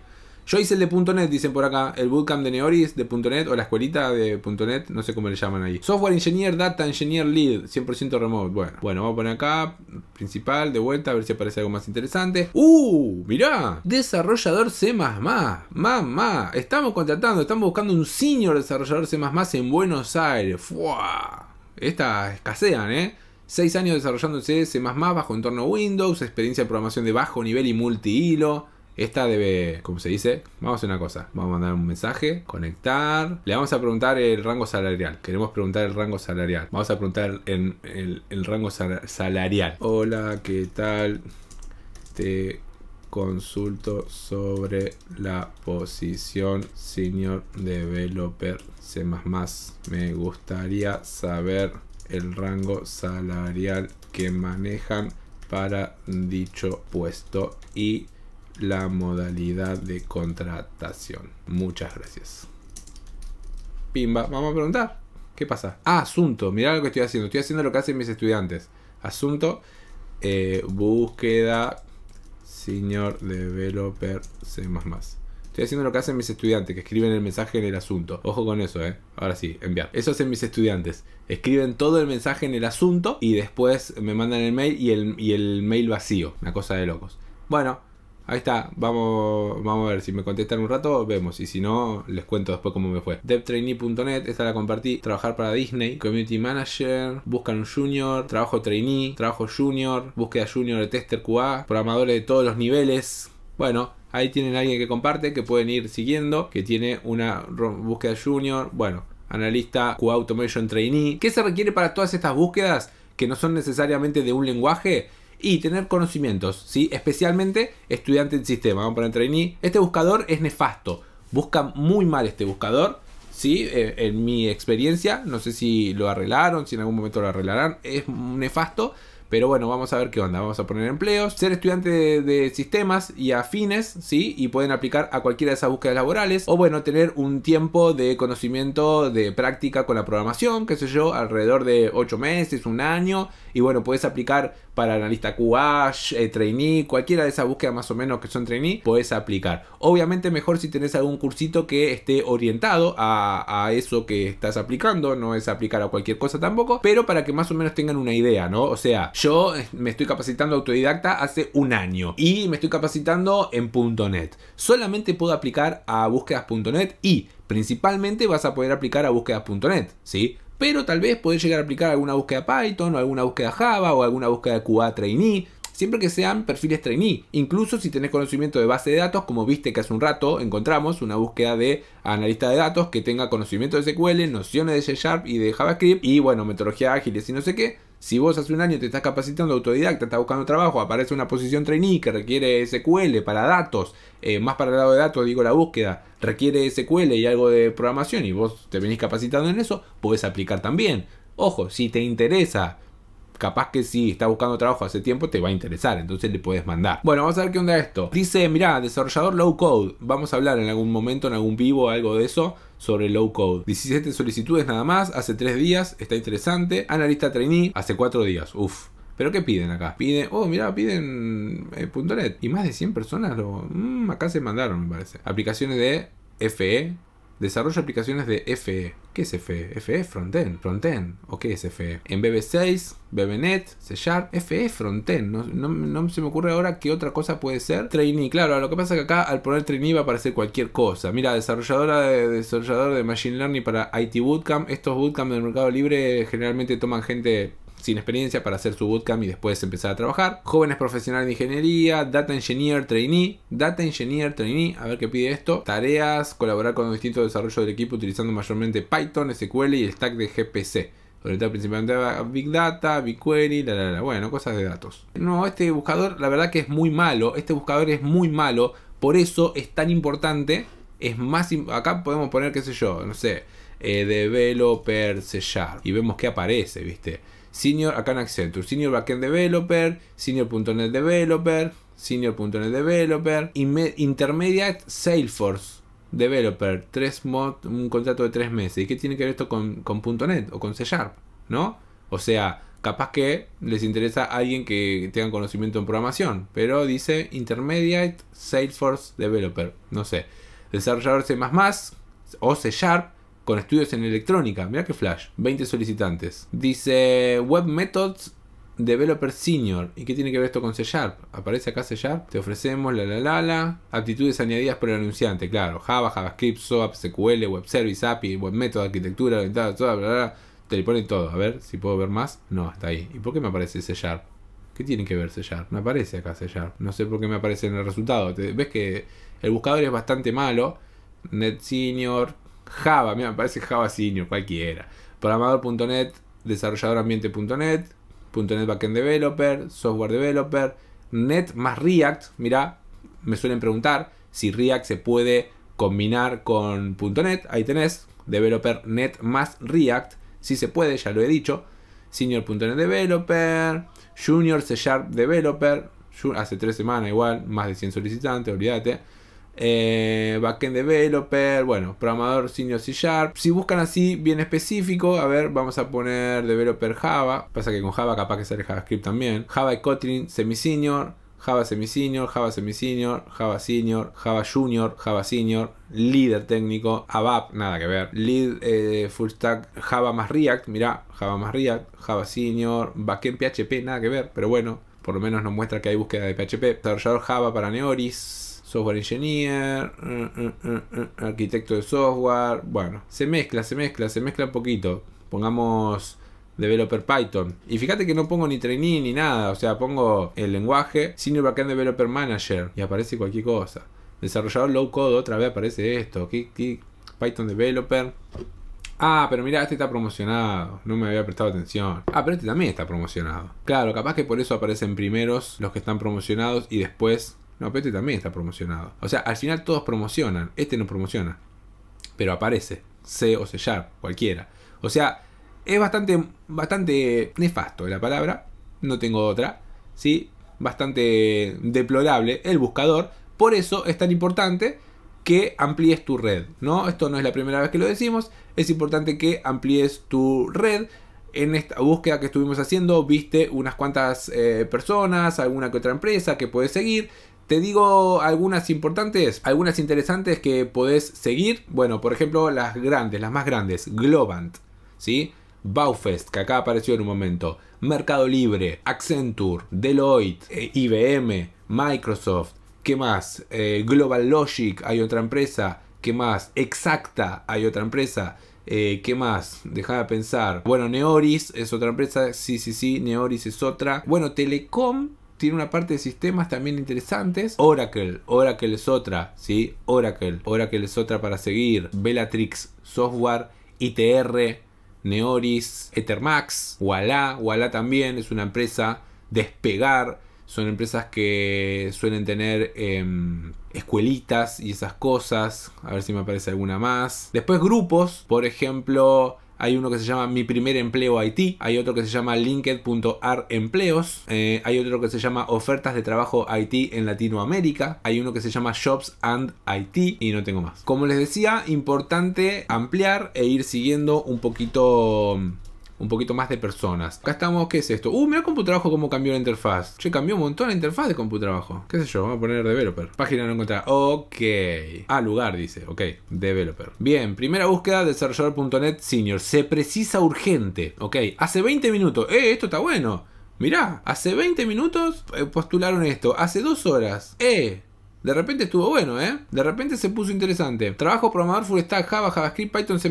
Yo hice el de .NET, dicen por acá, el bootcamp de Neoris de .NET o la escuelita de .NET, no sé cómo le llaman ahí. Software Engineer, Data Engineer Lead, 100% remote. Bueno, bueno, vamos a poner acá, principal, de vuelta, a ver si aparece algo más interesante. ¡Uh! Mirá, desarrollador C++, mamá, estamos contratando, estamos buscando un senior desarrollador C++ en Buenos Aires. ¡Fua! Estas escasean, ¿eh? Seis años desarrollando C++ bajo entorno Windows, experiencia de programación de bajo nivel y multihilo esta debe, como se dice, vamos a hacer una cosa. Vamos a mandar un mensaje, conectar. Le vamos a preguntar el rango salarial. Queremos preguntar el rango salarial. Vamos a preguntar en, el, el rango salarial. Hola, ¿qué tal? Te consulto sobre la posición senior developer C++. Me gustaría saber el rango salarial que manejan para dicho puesto y la modalidad de contratación. Muchas gracias. Pimba, vamos a preguntar. ¿Qué pasa? Ah, asunto. Mirá lo que estoy haciendo. Estoy haciendo lo que hacen mis estudiantes. Asunto. Eh, búsqueda. Señor developer C. Estoy haciendo lo que hacen mis estudiantes, que escriben el mensaje en el asunto. Ojo con eso, ¿eh? Ahora sí, enviar. Eso hacen mis estudiantes. Escriben todo el mensaje en el asunto y después me mandan el mail y el, y el mail vacío. Una cosa de locos. Bueno, Ahí está, vamos, vamos a ver si me contestan un rato, vemos. Y si no, les cuento después cómo me fue. DevTrainee.net, esta la compartí. Trabajar para Disney, Community Manager, buscan un junior, trabajo trainee, trabajo junior, búsqueda junior de tester QA, programadores de todos los niveles. Bueno, ahí tienen a alguien que comparte, que pueden ir siguiendo, que tiene una búsqueda junior, bueno, analista QA Automation Trainee. ¿Qué se requiere para todas estas búsquedas que no son necesariamente de un lenguaje? y tener conocimientos, ¿sí? especialmente estudiante de sistema. Vamos a poner trainee. Este buscador es nefasto, busca muy mal este buscador. ¿sí? Eh, en mi experiencia, no sé si lo arreglaron, si en algún momento lo arreglarán, es nefasto. Pero bueno, vamos a ver qué onda. Vamos a poner empleos, ser estudiante de, sistemas y afines, ¿sí? Y pueden aplicar a cualquiera de esas búsquedas laborales. O bueno, tener un tiempo de conocimiento, de práctica con la programación, qué sé yo, alrededor de 8 meses, un año. Y bueno, puedes aplicar para analista QA, eh, trainee, cualquiera de esas búsquedas más o menos que son trainee, puedes aplicar. Obviamente mejor si tenés algún cursito que esté orientado a, eso que estás aplicando, no es aplicar a cualquier cosa tampoco, pero para que más o menos tengan una idea, ¿no? O sea, yo eh, me estoy capacitando autodidacta hace un año y me estoy capacitando en .NET. Solamente puedo aplicar a .NET y principalmente vas a poder aplicar a .NET, ¿sí? pero tal vez podés llegar a aplicar alguna búsqueda Python o alguna búsqueda Java o alguna búsqueda QA trainee siempre que sean perfiles trainee. Incluso si tenés conocimiento de base de datos, como viste que hace un rato encontramos una búsqueda de analista de datos que tenga conocimiento de SQL, nociones de C Sharp y de JavaScript y bueno, metodología ágil y no sé qué. Si vos hace un año te estás capacitando autodidacta, estás buscando trabajo, aparece una posición trainee que requiere SQL para datos, eh, más para el lado de datos digo la búsqueda, requiere SQL y algo de programación y vos te venís capacitando en eso, puedes aplicar también. Ojo, si te interesa capaz que si está buscando trabajo hace tiempo te va a interesar, entonces le puedes mandar. Bueno, vamos a ver qué onda esto. Dice, mira, desarrollador low code, vamos a hablar en algún momento, en algún vivo, algo de eso sobre low code. 17 solicitudes nada más, hace 3 días, está interesante. Analista trainee, hace 4 días, uff. ¿Pero qué piden acá? Piden, oh, mira, piden eh, .NET. Y más de 100 personas lo... Mm, acá se mandaron, me parece. Aplicaciones de FE, Desarrollo aplicaciones de FE. ¿Qué es FE? FE Frontend. Frontend. ¿O qué es FE? En BB6, BBNet, C Sharp, FE Frontend. No, se me ocurre ahora qué otra cosa puede ser. Trainee. Claro, lo que pasa es que acá al poner trainee va a aparecer cualquier cosa. Mira, desarrolladora de, desarrollador de Machine Learning para IT Bootcamp. Estos bootcamps del mercado libre generalmente toman gente sin experiencia para hacer su bootcamp y después empezar a trabajar. Jóvenes profesionales de ingeniería, data engineer trainee, data engineer trainee, a ver qué pide esto. Tareas, colaborar con distintos desarrollos del equipo utilizando mayormente Python, SQL y el stack de GPC. ahorita principalmente Big Data, BigQuery, la, la, la, bueno, cosas de datos. No, este buscador la verdad que es muy malo, este buscador es muy malo, por eso es tan importante, es más, acá podemos poner, qué sé yo, no sé, eh, developer sellar y vemos qué aparece, viste. Senior acá en Senior Backend Developer, Senior.NET Developer, Senior.NET Developer, Intermediate Salesforce Developer, tres un contrato de tres meses. ¿Y qué tiene que ver esto con, .NET o con C Sharp? ¿No? O sea, capaz que les interesa a alguien que tenga conocimiento en programación, pero dice Intermediate Salesforce Developer, no sé, desarrollador C++ o C Sharp con estudios en electrónica. Mira qué flash. 20 solicitantes. Dice Web Methods Developer Senior. ¿Y qué tiene que ver esto con C Sharp? Aparece acá C Sharp. Te ofrecemos la la la la. Aptitudes añadidas por el anunciante, claro. Java, JavaScript, SOAP, SQL, Web Service, API, Web Methods. Arquitectura, orientada, bla, bla, Te le pone todo. A ver si puedo ver más. No, Está ahí. ¿Y por qué me aparece C Sharp? ¿Qué tiene que ver C Sharp? Me aparece acá C Sharp. No sé por qué me aparece en el resultado. ¿Ves que el buscador es bastante malo? Net Senior, Java, mira, me parece Java Senior, cualquiera. Programador.net, desarrolladorambiente.net, .net backend developer, software developer, net más React, mira, me suelen preguntar si React se puede combinar con .net, ahí tenés, developer net más React, si se puede, ya lo he dicho, senior.net developer, junior C Sharp developer, hace tres semanas igual, más de 100 solicitantes, olvídate. Eh, backend developer, bueno, programador senior C Sharp. Si buscan así bien específico, a ver, vamos a poner developer Java. Pasa que con Java capaz que sale JavaScript también. Java y Kotlin semi-senior. Java semi-senior, Java semi-senior, Java senior, Java junior, Java senior, líder técnico, ABAP, nada que ver, lead eh, full stack, Java más React, mira, Java más React, Java senior, backend PHP, nada que ver, pero bueno, por lo menos nos muestra que hay búsqueda de PHP, desarrollador Java para Neoris, software engineer, mm, mm, mm, arquitecto de software, bueno, se mezcla, se mezcla, se mezcla un poquito. Pongamos developer Python. Y fíjate que no pongo ni trainee ni nada, o sea, pongo el lenguaje senior backend developer manager y aparece cualquier cosa. Desarrollador low code, otra vez aparece esto, Python developer. Ah, pero mira, este está promocionado. No me había prestado atención. Ah, pero este también está promocionado. Claro, capaz que por eso aparecen primeros los que están promocionados y después no, pero este también está promocionado. O sea, al final todos promocionan. Este no promociona. Pero aparece. C o C Sharp, cualquiera. O sea, es bastante, bastante nefasto la palabra. No tengo otra. ¿Sí? Bastante deplorable el buscador. Por eso es tan importante que amplíes tu red. ¿no? Esto no es la primera vez que lo decimos. Es importante que amplíes tu red en esta búsqueda que estuvimos haciendo, viste unas cuantas eh, personas, alguna que otra empresa que puedes seguir, te digo algunas importantes, algunas interesantes que podés seguir. Bueno, por ejemplo, las grandes, las más grandes, Globant, ¿sí? Baufest, que acá apareció en un momento, Mercado Libre, Accenture, Deloitte, eh, IBM, Microsoft, ¿qué más? Eh, Global Logic, hay otra empresa, ¿qué más? Exacta, hay otra empresa. Eh, ¿Qué más? Deja de pensar. Bueno, Neoris es otra empresa. Sí, sí, sí. Neoris es otra. Bueno, Telecom tiene una parte de sistemas también interesantes. Oracle, Oracle es otra, ¿sí? Oracle, Oracle es otra para seguir. Bellatrix Software, ITR, Neoris, Ethermax, Walla, Walla también es una empresa despegar. Son empresas que suelen tener em, escuelitas y esas cosas. A ver si me aparece alguna más. Después grupos, por ejemplo, hay uno que se llama Mi Primer Empleo IT. hay otro que se llama Linked.ar Empleos, eh, hay otro que se llama Ofertas de Trabajo IT en Latinoamérica, hay uno que se llama Shops and IT. y no tengo más. Como les decía, importante ampliar e ir siguiendo un poquito mm, un poquito más de personas. Acá estamos, ¿qué es esto? Uh, mira CompuTrabajo cómo cambió la interfaz. Che, cambió un montón la interfaz de CompuTrabajo. ¿Qué sé yo? Vamos a poner developer. Página no encontrada. Ok. Ah, lugar, dice. Ok, developer. Bien, primera búsqueda, desarrollador.net senior. Se precisa urgente. Ok, hace 20 minutos. Eh, esto está bueno. Mirá, hace 20 minutos eh, postularon esto, hace dos horas. Eh, de repente estuvo bueno, ¿eh? De repente se puso interesante. Trabajo programador full stack Java, JavaScript, Python, C++.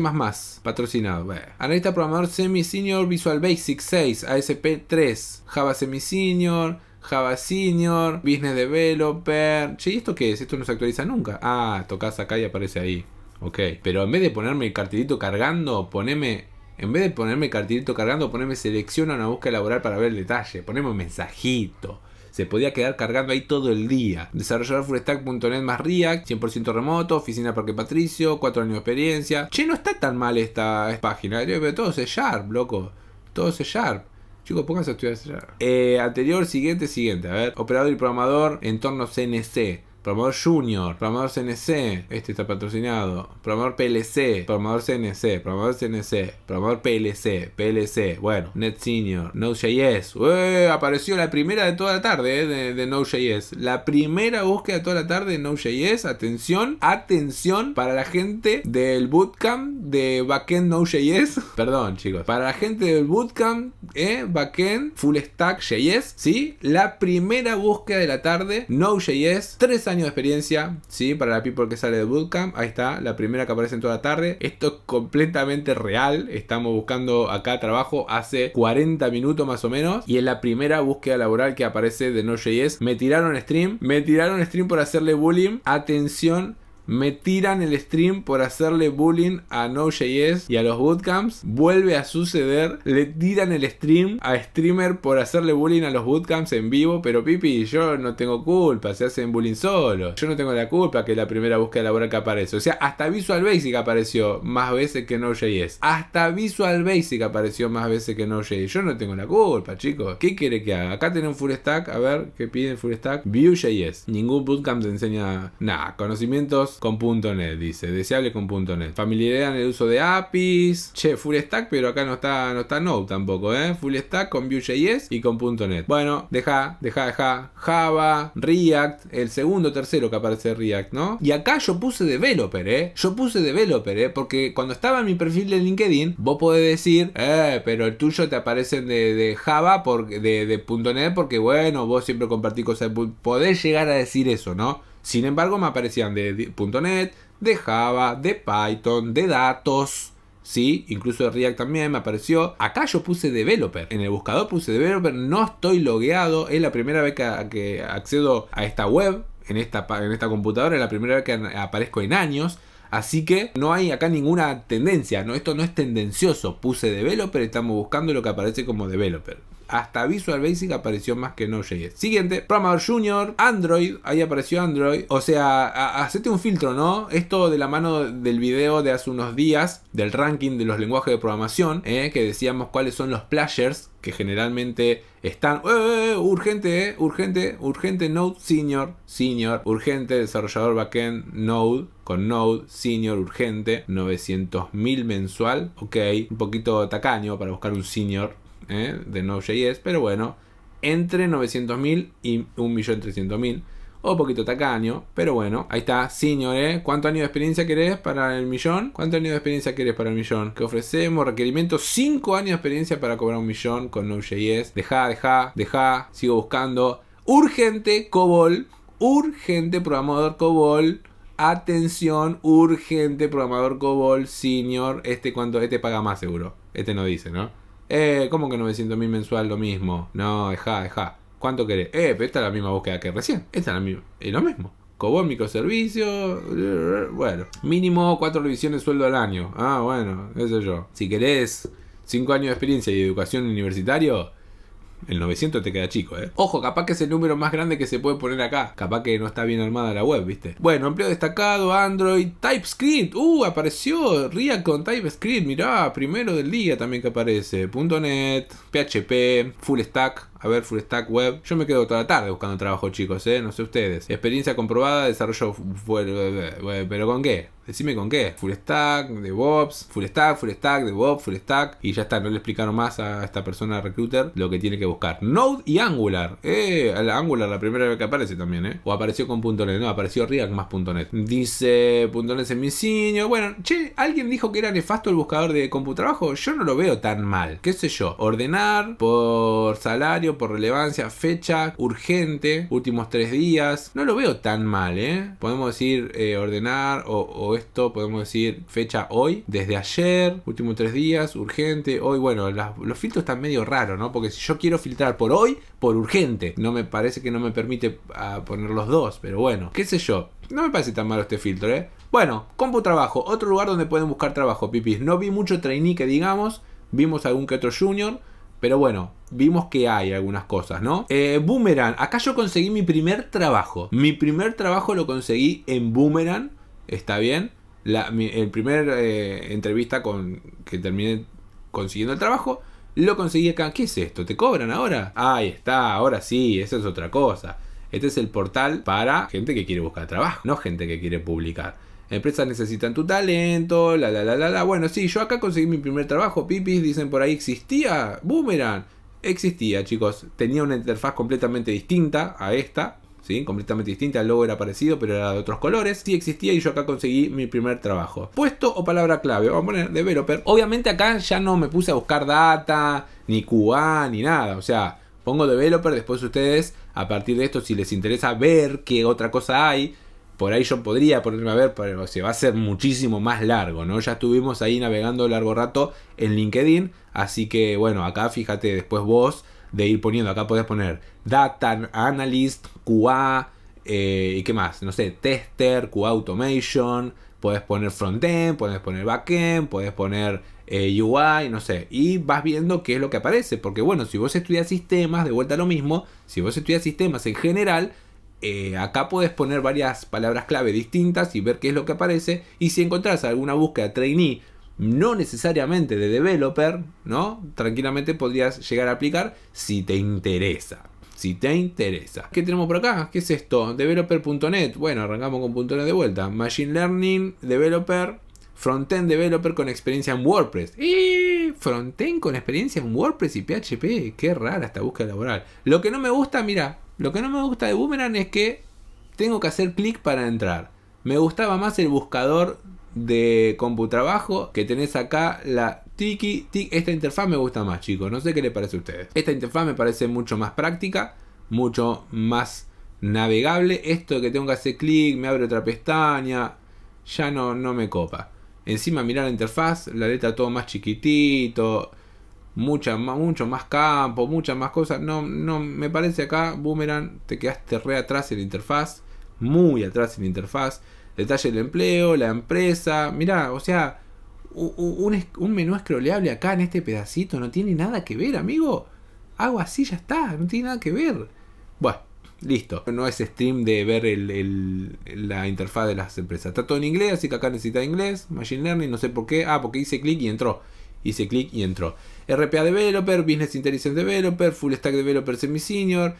Patrocinado. Analista programador semi-senior Visual Basic 6, ASP3, Java semi-senior, Java Senior, Business Developer. Che, ¿y esto qué es? Esto no se actualiza nunca. Ah, tocas acá y aparece ahí. Ok. Pero en vez de ponerme el cartelito cargando, poneme. En vez de ponerme el cartelito cargando, poneme selecciona una búsqueda laboral para ver el detalle. Poneme un mensajito se podía quedar cargando ahí todo el día. Desarrollador fullstack.net más React, 100% remoto, oficina Parque Patricio, 4 años de experiencia. Che, no está tan mal esta página, eh, pero todo es Sharp, loco. Todo es Sharp. Chicos, pónganse a estudiar. Eh, anterior, siguiente, siguiente. A ver, operador y programador, entorno CNC. Programador Junior, Programador CNC, este está patrocinado. Programador PLC, Programador CNC, Programador CNC, Programador PLC, PLC, bueno, Net Senior, Node.js. apareció la primera de toda la tarde eh, de, de La primera búsqueda de toda la tarde de NoJS Atención, atención para la gente del bootcamp de backend NoJS Perdón, chicos. Para la gente del bootcamp, eh, backend, full stack JS, ¿sí? La primera búsqueda de la tarde, NoJS 3 años de experiencia, ¿sí? Para la people que sale de Bootcamp. Ahí está, la primera que aparece en toda la tarde. Esto es completamente real. Estamos buscando acá trabajo hace 40 minutos más o menos. Y en la primera búsqueda laboral que aparece de es Me tiraron stream. Me tiraron stream por hacerle bullying. Atención me tiran el stream por hacerle bullying a Node.js y a los bootcamps. Vuelve a suceder. Le tiran el stream a streamer por hacerle bullying a los bootcamps en vivo. Pero Pipi, yo no tengo culpa. Se hacen bullying solo. Yo no tengo la culpa que la primera búsqueda laboral que aparece. O sea, hasta Visual Basic apareció más veces que Node.js. Hasta Visual Basic apareció más veces que Node.js. Yo no tengo la culpa, chicos. ¿Qué quiere que haga? Acá tiene un Full Stack. A ver, ¿qué pide el Full Stack? Vue.js. Ningún bootcamp te enseña nada. Conocimientos con .NET, dice, deseable con .NET. Familiaridad en el uso de APIs, che, full stack, pero acá no está, no está Node tampoco, ¿eh? Full stack con Vue.js y con .NET. Bueno, deja, deja, deja. Java, React, el segundo, tercero que aparece React, ¿no? Y acá yo puse developer, ¿eh? Yo puse developer, ¿eh? Porque cuando estaba en mi perfil de LinkedIn, vos podés decir, eh, pero el tuyo te aparece de, Java, por, de, de .NET, porque bueno, vos siempre compartís cosas, podés llegar a decir eso, ¿no? Sin embargo, me aparecían de .NET, de Java, de Python, de datos, ¿sí? Incluso de React también me apareció. Acá yo puse developer. En el buscador puse developer, no estoy logueado. Es la primera vez que, accedo a esta web, en esta, en esta computadora, es la primera vez que aparezco en años. Así que no hay acá ninguna tendencia, ¿no? Esto no es tendencioso. Puse developer, estamos buscando lo que aparece como developer hasta Visual Basic apareció más que Node.js. Siguiente, Programador Junior, Android, ahí apareció Android. O sea, hacete un filtro, ¿no? Esto de la mano del video de hace unos días, del ranking de los lenguajes de programación, eh, que decíamos cuáles son los players que generalmente están eh, eh, urgente, eh, urgente, urgente Node Senior, Senior, urgente desarrollador backend Node con Node Senior urgente 900.000 mensual, ok, un poquito tacaño para buscar un Senior ¿eh? de Node.js, pero bueno, entre 900.000 y 1.300.000. O poquito tacaño, pero bueno, ahí está, señores. ¿Cuánto año de experiencia querés para el millón? ¿Cuánto año de experiencia querés para el millón? Que ofrecemos requerimiento 5 años de experiencia para cobrar un millón con Node.js. Deja, deja, deja, sigo buscando. Urgente COBOL, urgente programador COBOL. Atención, urgente programador COBOL señor, Este cuánto, este paga más seguro. Este no dice, ¿no? Eh, ¿cómo que 900.000 mil mensual lo mismo? No, deja, deja. ¿Cuánto querés? Eh, pero esta es la misma búsqueda que recién. Esta es la misma. Es lo mismo. ¿Cobón, microservicio. Bueno. Mínimo cuatro revisiones sueldo al año. Ah, bueno, eso yo. Si querés 5 años de experiencia y educación universitario, el 900 te queda chico, ¿eh? Ojo, capaz que es el número más grande que se puede poner acá. Capaz que no está bien armada la web, ¿viste? Bueno, empleo destacado, Android, TypeScript. ¡Uh! Apareció React con TypeScript. Mirá, primero del día también que aparece. .NET, PHP, Full Stack a ver full stack web. Yo me quedo toda la tarde buscando trabajo, chicos, ¿eh? No sé ustedes. Experiencia comprobada, desarrollo... ¿Pero con qué? Decime con qué. Full stack, DevOps, full stack, full stack, DevOps, full stack. Y ya está, no le explicaron más a esta persona recruiter lo que tiene que buscar. Node y Angular. Eh, Angular la primera vez que aparece también, eh. O apareció con .NET, no, apareció React más .NET. Dice .NET en mi Bueno, che, alguien dijo que era nefasto el buscador de CompuTrabajo. Yo no lo veo tan mal. Qué sé yo, ordenar por salario por relevancia, fecha, urgente, últimos tres días. No lo veo tan mal, ¿eh? Podemos decir eh, ordenar o, esto, podemos decir fecha hoy, desde ayer, últimos tres días, urgente, hoy. Bueno, los filtros están medio raros, ¿no? Porque si yo quiero filtrar por hoy, por urgente, no me parece que no me permite ah, poner los dos, pero bueno, qué sé yo. No me parece tan malo este filtro, ¿eh? Bueno, Compu Trabajo, otro lugar donde pueden buscar trabajo, pipis. No vi mucho trainee que digamos, vimos algún que otro junior. Pero bueno, vimos que hay algunas cosas, ¿no? Eh, Boomerang, acá yo conseguí mi primer trabajo. Mi primer trabajo lo conseguí en Boomerang, ¿está bien? La, el primer eh, entrevista con que terminé consiguiendo el trabajo, lo conseguí acá. ¿Qué es esto? ¿Te cobran ahora? Ahí está, ahora sí, esa es otra cosa. Este es el portal para gente que quiere buscar trabajo, no gente que quiere publicar empresas necesitan tu talento, la la la la la. Bueno, sí, yo acá conseguí mi primer trabajo, pipis, dicen por ahí, ¿existía? Boomerang. Existía, chicos. Tenía una interfaz completamente distinta a esta, ¿sí? Completamente distinta, el logo era parecido, pero era de otros colores. Sí existía y yo acá conseguí mi primer trabajo. Puesto o palabra clave, vamos a poner developer. Obviamente acá ya no me puse a buscar data, ni QA, ni nada, o sea... Pongo developer, después ustedes, a partir de esto, si les interesa ver qué otra cosa hay, por ahí yo podría ponerme a ver, pero se va a ser muchísimo más largo, ¿no? Ya estuvimos ahí navegando largo rato en LinkedIn, así que bueno, acá fíjate después vos de ir poniendo, acá podés poner Data Analyst, QA, eh, y qué más, no sé, Tester, QA Automation, podés poner Frontend, podés poner Backend, podés poner eh, UI, no sé, y vas viendo qué es lo que aparece, porque bueno, si vos estudias sistemas, de vuelta a lo mismo, si vos estudias sistemas en general, eh, acá puedes poner varias palabras clave distintas y ver qué es lo que aparece. Y si encontrás alguna búsqueda trainee, no necesariamente de developer, ¿no? Tranquilamente podrías llegar a aplicar si te interesa. Si te interesa. ¿Qué tenemos por acá? ¿Qué es esto? Developer.net. Bueno, arrancamos con .net de vuelta. Machine Learning, Developer, Frontend Developer con experiencia en WordPress. ¡Y! Frontend con experiencia en WordPress y PHP. Qué rara esta búsqueda laboral. Lo que no me gusta, mira, lo que no me gusta de Boomerang es que tengo que hacer clic para entrar. Me gustaba más el buscador de CompuTrabajo que tenés acá la Tiki Esta interfaz me gusta más, chicos. No sé qué le parece a ustedes. Esta interfaz me parece mucho más práctica, mucho más navegable. Esto de que tengo que hacer clic, me abre otra pestaña, ya no, no me copa. Encima mirar la interfaz, la letra todo más chiquitito, mucha, mucho más campo, muchas más cosas. No, no, me parece acá, Boomerang, te quedaste re atrás en la interfaz, muy atrás en la interfaz. Detalle del empleo, la empresa, mirá, o sea, un, un menú escroleable acá en este pedacito no tiene nada que ver, amigo. Hago así, ya está, no tiene nada que ver. Bueno, listo. No es stream de ver la interfaz de las empresas. Está todo en inglés, así que acá necesita inglés, Machine Learning, no sé por qué. Ah, porque hice clic y entró. Hice clic y entró. RPA Developer, Business Intelligence Developer, Full Stack Developer Semi-Senior,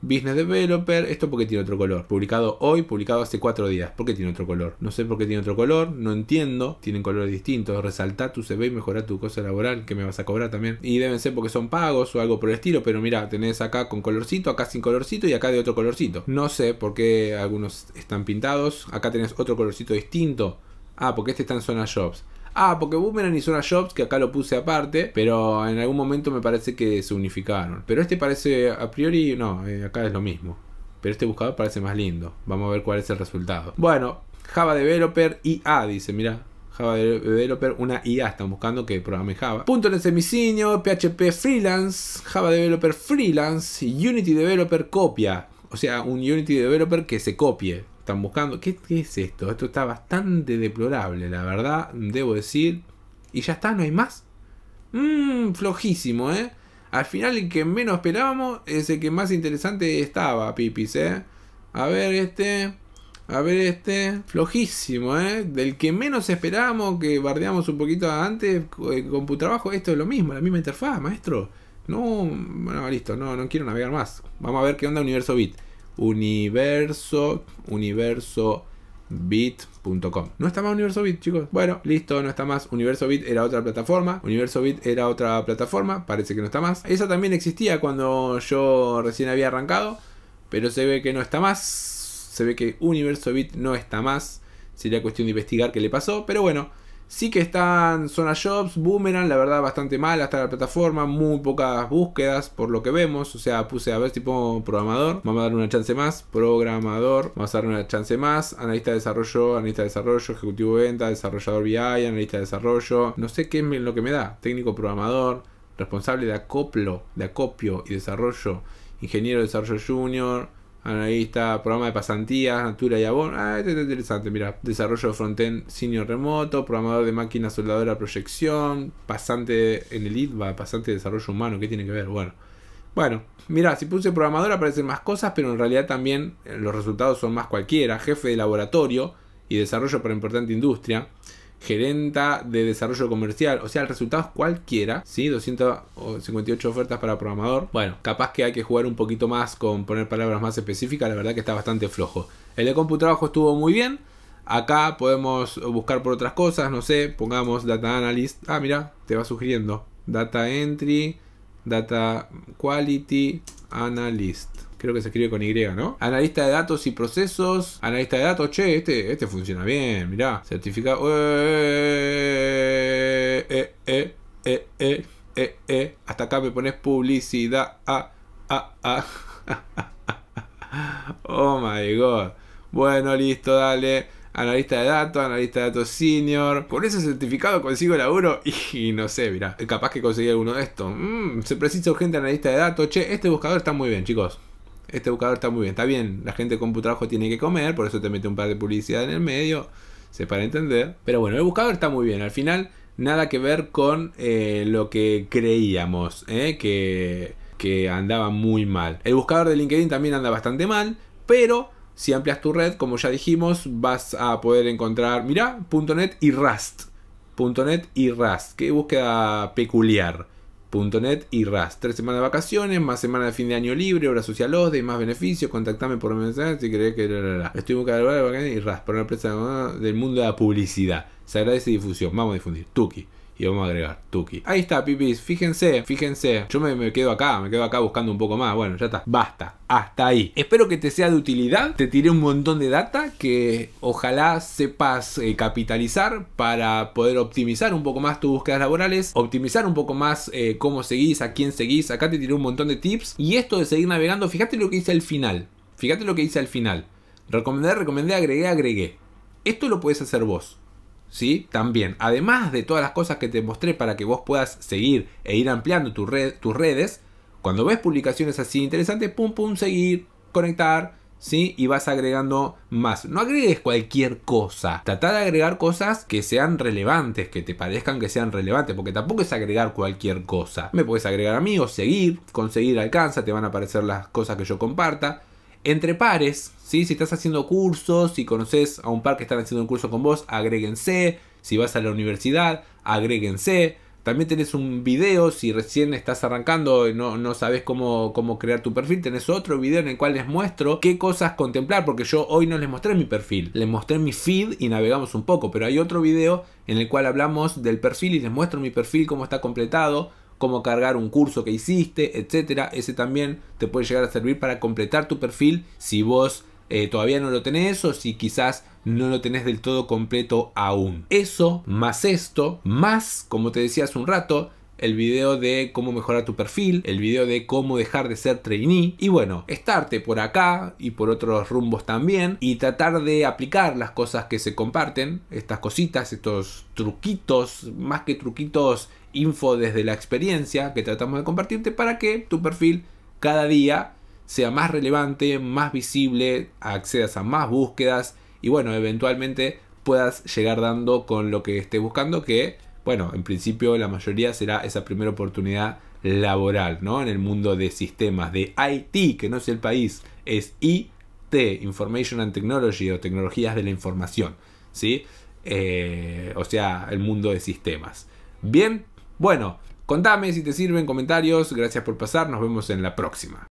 Business Developer, esto porque tiene otro color. Publicado hoy, publicado hace cuatro días. ¿Por qué tiene otro color? No sé por qué tiene otro color, no entiendo. Tienen colores distintos. Resaltar tu CV y mejorar tu cosa laboral, que me vas a cobrar también. Y deben ser porque son pagos o algo por el estilo. Pero mira, tenés acá con colorcito, acá sin colorcito y acá de otro colorcito. No sé por qué algunos están pintados. Acá tenés otro colorcito distinto. Ah, porque este está en zona jobs. Ah, porque Boomerang hizo una Jobs que acá lo puse aparte, pero en algún momento me parece que se unificaron. Pero este parece a priori, no, eh, acá es lo mismo. Pero este buscador parece más lindo. Vamos a ver cuál es el resultado. Bueno, Java Developer IA, dice, mira, Java Developer, una IA están buscando que programe Java. Punto en el semicinio, PHP Freelance, Java Developer Freelance, Unity Developer Copia. O sea, un Unity Developer que se copie están buscando. ¿Qué, es esto? Esto está bastante deplorable, la verdad, debo decir. Y ya está, no hay más. Mmm, flojísimo, ¿eh? Al final el que menos esperábamos es el que más interesante estaba, Pipis, ¿eh? A ver este, a ver este, flojísimo, ¿eh? Del que menos esperábamos, que bardeamos un poquito antes, eh, con trabajo, esto es lo mismo, la misma interfaz, maestro. No, bueno, listo, no, no quiero navegar más. Vamos a ver qué onda Universo Bit universo, universo bit.com. No está más Universo Bit, chicos. Bueno, listo, no está más. Universo Bit era otra plataforma. Universo Bit era otra plataforma. Parece que no está más. Esa también existía cuando yo recién había arrancado. Pero se ve que no está más. Se ve que Universo Bit no está más. Sería cuestión de investigar qué le pasó. Pero bueno, Sí que están Zona Jobs, Boomerang, la verdad bastante mal hasta la plataforma, muy pocas búsquedas por lo que vemos, o sea, puse a ver tipo programador, vamos a darle una chance más, programador, vamos a darle una chance más, analista de desarrollo, analista de desarrollo, ejecutivo de venta, desarrollador BI, analista de desarrollo, no sé qué es lo que me da, técnico programador, responsable de acoplo, de acopio y desarrollo, ingeniero de desarrollo junior, Ahí está, programa de pasantías, Natura y Abón. Ah, este interesante, mira. Desarrollo de frontend senior remoto, programador de máquina soldadora proyección, pasante en el va, pasante de desarrollo humano, ¿qué tiene que ver? Bueno. Bueno, mira, si puse programador aparecen más cosas, pero en realidad también eh, los resultados son más cualquiera. Jefe de laboratorio y desarrollo para importante industria gerenta de desarrollo comercial. O sea, el resultado es cualquiera, ¿sí? 258 ofertas para programador. Bueno, capaz que hay que jugar un poquito más con poner palabras más específicas. La verdad que está bastante flojo. El de computrabajo estuvo muy bien. Acá podemos buscar por otras cosas, no sé, pongamos data analyst. Ah, mira, te va sugiriendo. Data entry, data quality, analyst creo que se escribe con Y, ¿no? Analista de datos y procesos, analista de datos, che, este, este funciona bien, mirá, certificado... Eh eh, eh, eh, eh, eh, eh, eh, Hasta acá me pones publicidad. Ah, ah, ah. oh my god. Bueno, listo, dale. Analista de datos, analista de datos senior. Con ese certificado consigo laburo y, y no sé, mira, capaz que conseguí alguno de estos. Mm, se precisa urgente analista de datos. Che, este buscador está muy bien, chicos este buscador está muy bien. Está bien, la gente con trabajo tiene que comer, por eso te mete un par de publicidad en el medio, se para entender. Pero bueno, el buscador está muy bien. Al final, nada que ver con eh, lo que creíamos, eh, que, que andaba muy mal. El buscador de LinkedIn también anda bastante mal, pero si amplias tu red, como ya dijimos, vas a poder encontrar, mirá, .net y Rust. .net y Rust, qué búsqueda peculiar. .net y RAS. Tres semanas de vacaciones, más semana de fin de año libre, obra social y más beneficios, contactame por mensaje si crees que... La, la, la. Estoy buscando de vacaciones y RAS, para una empresa del mundo de la publicidad. Se agradece difusión, vamos a difundir. Tuki y vamos a agregar Tuki. Ahí está, pipis. Fíjense, fíjense. Yo me, quedo acá, me quedo acá buscando un poco más. Bueno, ya está. Basta. Hasta ahí. Espero que te sea de utilidad. Te tiré un montón de data que ojalá sepas eh, capitalizar para poder optimizar un poco más tus búsquedas laborales, optimizar un poco más eh, cómo seguís, a quién seguís. Acá te tiré un montón de tips. Y esto de seguir navegando, fíjate lo que hice al final. Fíjate lo que hice al final. Recomendé, recomendé, agregué, agregué. Esto lo puedes hacer vos. También, además de todas las cosas que te mostré para que vos puedas seguir e ir ampliando tus redes, cuando ves publicaciones así interesantes, pum, pum, seguir, conectar, ¿sí? Y vas agregando más. No agregues cualquier cosa. Trata de agregar cosas que sean relevantes, que te parezcan que sean relevantes, porque tampoco es agregar cualquier cosa. Me puedes agregar amigos, seguir, conseguir alcanza, te van a aparecer las cosas que yo comparta entre pares, si estás haciendo cursos, si conoces a un par que están haciendo un curso con vos, agréguense. Si vas a la universidad, agréguense. También tenés un video, si recién estás arrancando y no, no sabes cómo, cómo, crear tu perfil, tenés otro video en el cual les muestro qué cosas contemplar, porque yo hoy no les mostré mi perfil, les mostré mi feed y navegamos un poco, pero hay otro video en el cual hablamos del perfil y les muestro mi perfil, cómo está completado, cómo cargar un curso que hiciste, etcétera. Ese también te puede llegar a servir para completar tu perfil si vos eh, todavía no lo tenés o si quizás no lo tenés del todo completo aún. Eso más esto, más, como te decía hace un rato, el video de cómo mejorar tu perfil, el video de cómo dejar de ser trainee y bueno, estarte por acá y por otros rumbos también y tratar de aplicar las cosas que se comparten, estas cositas, estos truquitos, más que truquitos info desde la experiencia que tratamos de compartirte para que tu perfil cada día sea más relevante, más visible, accedas a más búsquedas y bueno, eventualmente puedas llegar dando con lo que estés buscando que, bueno, en principio la mayoría será esa primera oportunidad laboral, ¿no? En el mundo de sistemas, de IT, que no es el país, es IT, Information and Technology o tecnologías de la información, ¿sí? Eh, o sea, el mundo de sistemas. Bien, bueno, contame si te sirven comentarios, gracias por pasar, nos vemos en la próxima.